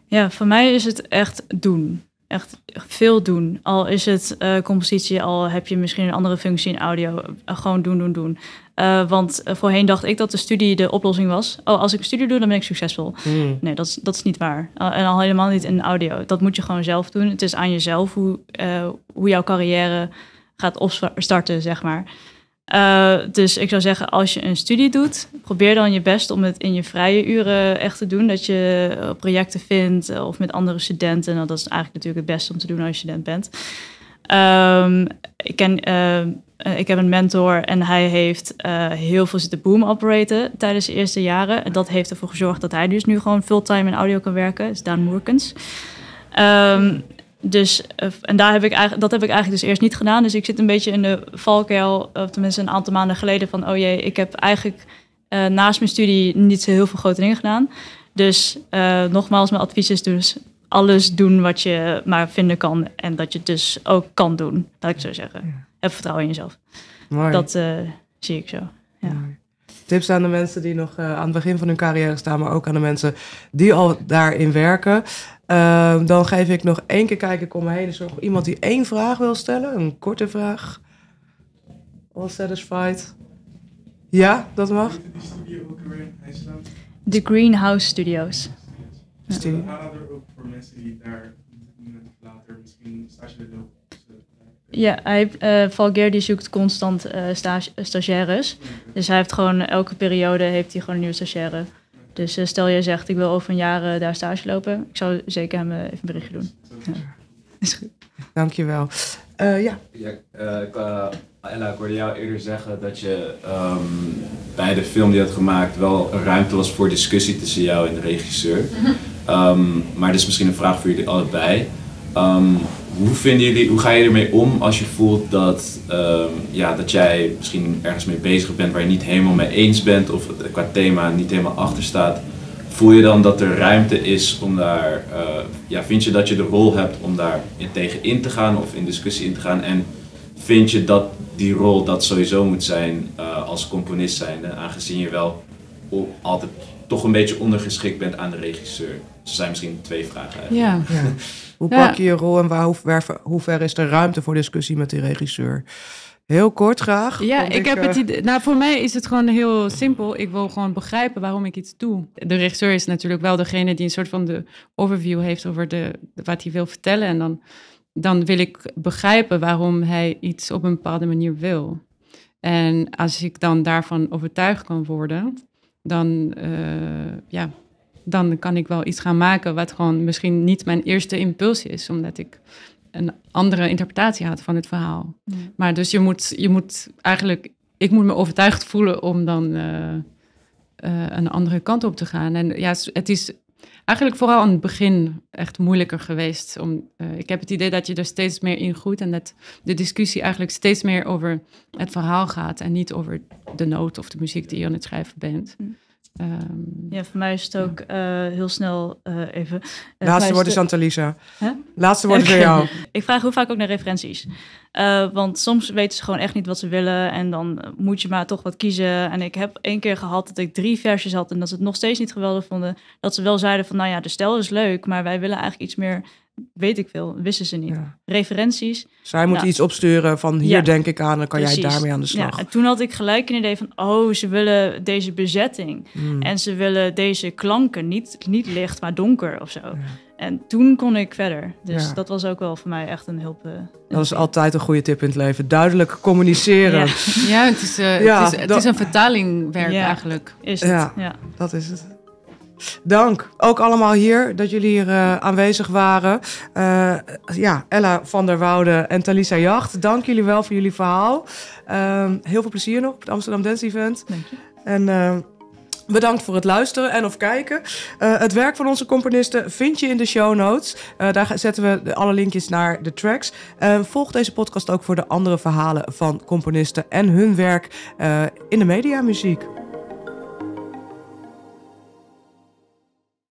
Ja, voor mij is het echt doen. Echt veel doen. Al is het eh, compositie, al heb je misschien een andere functie in audio. Eh, gewoon doen, doen, doen. Eh, want voorheen dacht ik dat de studie de oplossing was. Oh, als ik een studie doe, dan ben ik succesvol. Hmm. Nee, dat is, dat is niet waar. en al helemaal niet in audio. Dat moet je gewoon zelf doen. Het is aan jezelf hoe, hoe jouw carrière gaat opstarten, zeg maar. Eh, dus ik zou zeggen, als je een studie doet, probeer dan je best om het in je vrije uren echt te doen. Dat je eh, projecten vindt eh, of met andere studenten. Nou, dat is eigenlijk natuurlijk het beste om te doen als je student bent. Ehm, ik, ken, ik heb een mentor en hij heeft heel veel zitten boom operaten tijdens de eerste jaren. En dat heeft ervoor gezorgd dat hij dus nu gewoon fulltime in audio kan werken. Dat is Daan Moerkens. Ehm, dus, eh, en daar heb ik eigenlijk, dat heb ik eigenlijk dus eerst niet gedaan. Dus ik zit een beetje in de valkuil, of tenminste een aantal maanden geleden, van oh jee, ik heb eigenlijk eh, naast mijn studie niet zo heel veel grote dingen gedaan. Dus eh, nogmaals, mijn advies is dus alles doen wat je maar vinden kan en dat je het dus ook kan doen, laat ik zo zeggen. Ja. Heb vertrouwen in jezelf. Dat zie ik zo. Ja tips aan de mensen die nog eh, aan het begin van hun carrière staan, maar ook aan de mensen die al daarin werken. Ehm, dan geef ik nog één keer kijken om me heen. Is er nog iemand die één vraag wil stellen? Een korte vraag. All satisfied. Ja, dat mag. De Greenhouse Studios. Ja, hij, uh, die zoekt constant eh, stagiaires. Mhm. Dus hij heeft gewoon elke periode heeft hij gewoon een nieuwe stagiaire. Dus eh, stel je zegt, ik wil over een jaar daar stage lopen. Ik zou zeker hem even een berichtje doen. Ja. Is goed. Dankjewel. ja. Ella, ik hoorde jou eerder zeggen dat je ehm, bij de film die je had gemaakt wel ruimte was voor discussie tussen jou en de regisseur. Mhm. Ehm, maar dat is misschien een vraag voor jullie allebei. Ehm, hoe vinden jullie, hoe ga je ermee om als je voelt dat, ehm, ja, dat jij misschien ergens mee bezig bent waar je niet helemaal mee eens bent of qua thema niet helemaal achter staat? Voel je dan dat er ruimte is om daar, eh, ja, vind je dat je de rol hebt om daar tegen in te gaan of in discussie in te gaan? En vind je dat die rol dat sowieso moet zijn eh, als componist zijn aangezien je wel altijd toch een beetje ondergeschikt bent aan de regisseur? Dus zijn misschien twee vragen eigenlijk. ja. Hoe pak je je rol en waar, hoe, hoe ver is er ruimte voor discussie met die regisseur? Heel kort graag. Ja, ik, heb het eh, idee. Nou, voor mij is het gewoon heel simpel. Ik wil gewoon begrijpen waarom ik iets doe. De regisseur is natuurlijk wel degene die een soort van de overview heeft over de, wat hij wil vertellen. En dan, dan wil ik begrijpen waarom hij iets op een bepaalde manier wil. En als ik dan daarvan overtuigd kan worden, dan eh, ja, dan kan ik wel iets gaan maken wat gewoon misschien niet mijn eerste impuls is, omdat ik een andere interpretatie had van het verhaal. Mm. Maar dus je moet, je moet eigenlijk, ik moet me overtuigd voelen om dan eh, eh, een andere kant op te gaan. En ja, het is eigenlijk vooral aan het begin echt moeilijker geweest. Om, eh, ik heb het idee dat je er steeds meer in groeit en dat de discussie eigenlijk steeds meer over het verhaal gaat en niet over de noot of de muziek die je aan het schrijven bent. Mm. Ehm, ja, voor mij is het ook eh, heel snel eh, even. Eh, laatste woord is Antalisa Huh? Laatste woord voor jou. Ik vraag hoe vaak ook naar referenties. want soms weten ze gewoon echt niet wat ze willen. En dan moet je maar toch wat kiezen. En ik heb één keer gehad dat ik drie versies had. En dat ze het nog steeds niet geweldig vonden. Dat ze wel zeiden van, nou ja, de stijl is leuk. Maar wij willen eigenlijk iets meer weet ik veel, wisten ze niet. Referenties. Zij moeten nou, iets opsturen van hier denk ik aan, dan kan jij daarmee aan de slag. Ja, en toen had ik gelijk een idee van, oh, ze willen deze bezetting. Hmm. En ze willen deze klanken, niet, niet licht, maar donker of zo. En toen kon ik verder. Dus dat was ook wel voor mij echt een hulp. Eh, dat is altijd een goede tip in het leven. Duidelijk communiceren. Ja, het, is, ja het, is, eh, het, is, een vertalingwerk eigenlijk. Is het, ja, dat is het. Dank ook allemaal hier dat jullie hier eh, aanwezig waren. Eh, ja, Ella van der Woude en Talisa Jacht. Dank jullie wel voor jullie verhaal. Ehm, heel veel plezier nog op het Amsterdam Dance Event. Dank je. En ehm, Bedankt voor het luisteren en of kijken. Eh, het werk van onze componisten vind je in de show notes. daar zetten we alle linkjes naar de tracks. volg deze podcast ook voor de andere verhalen van componisten en hun werk in de mediamuziek.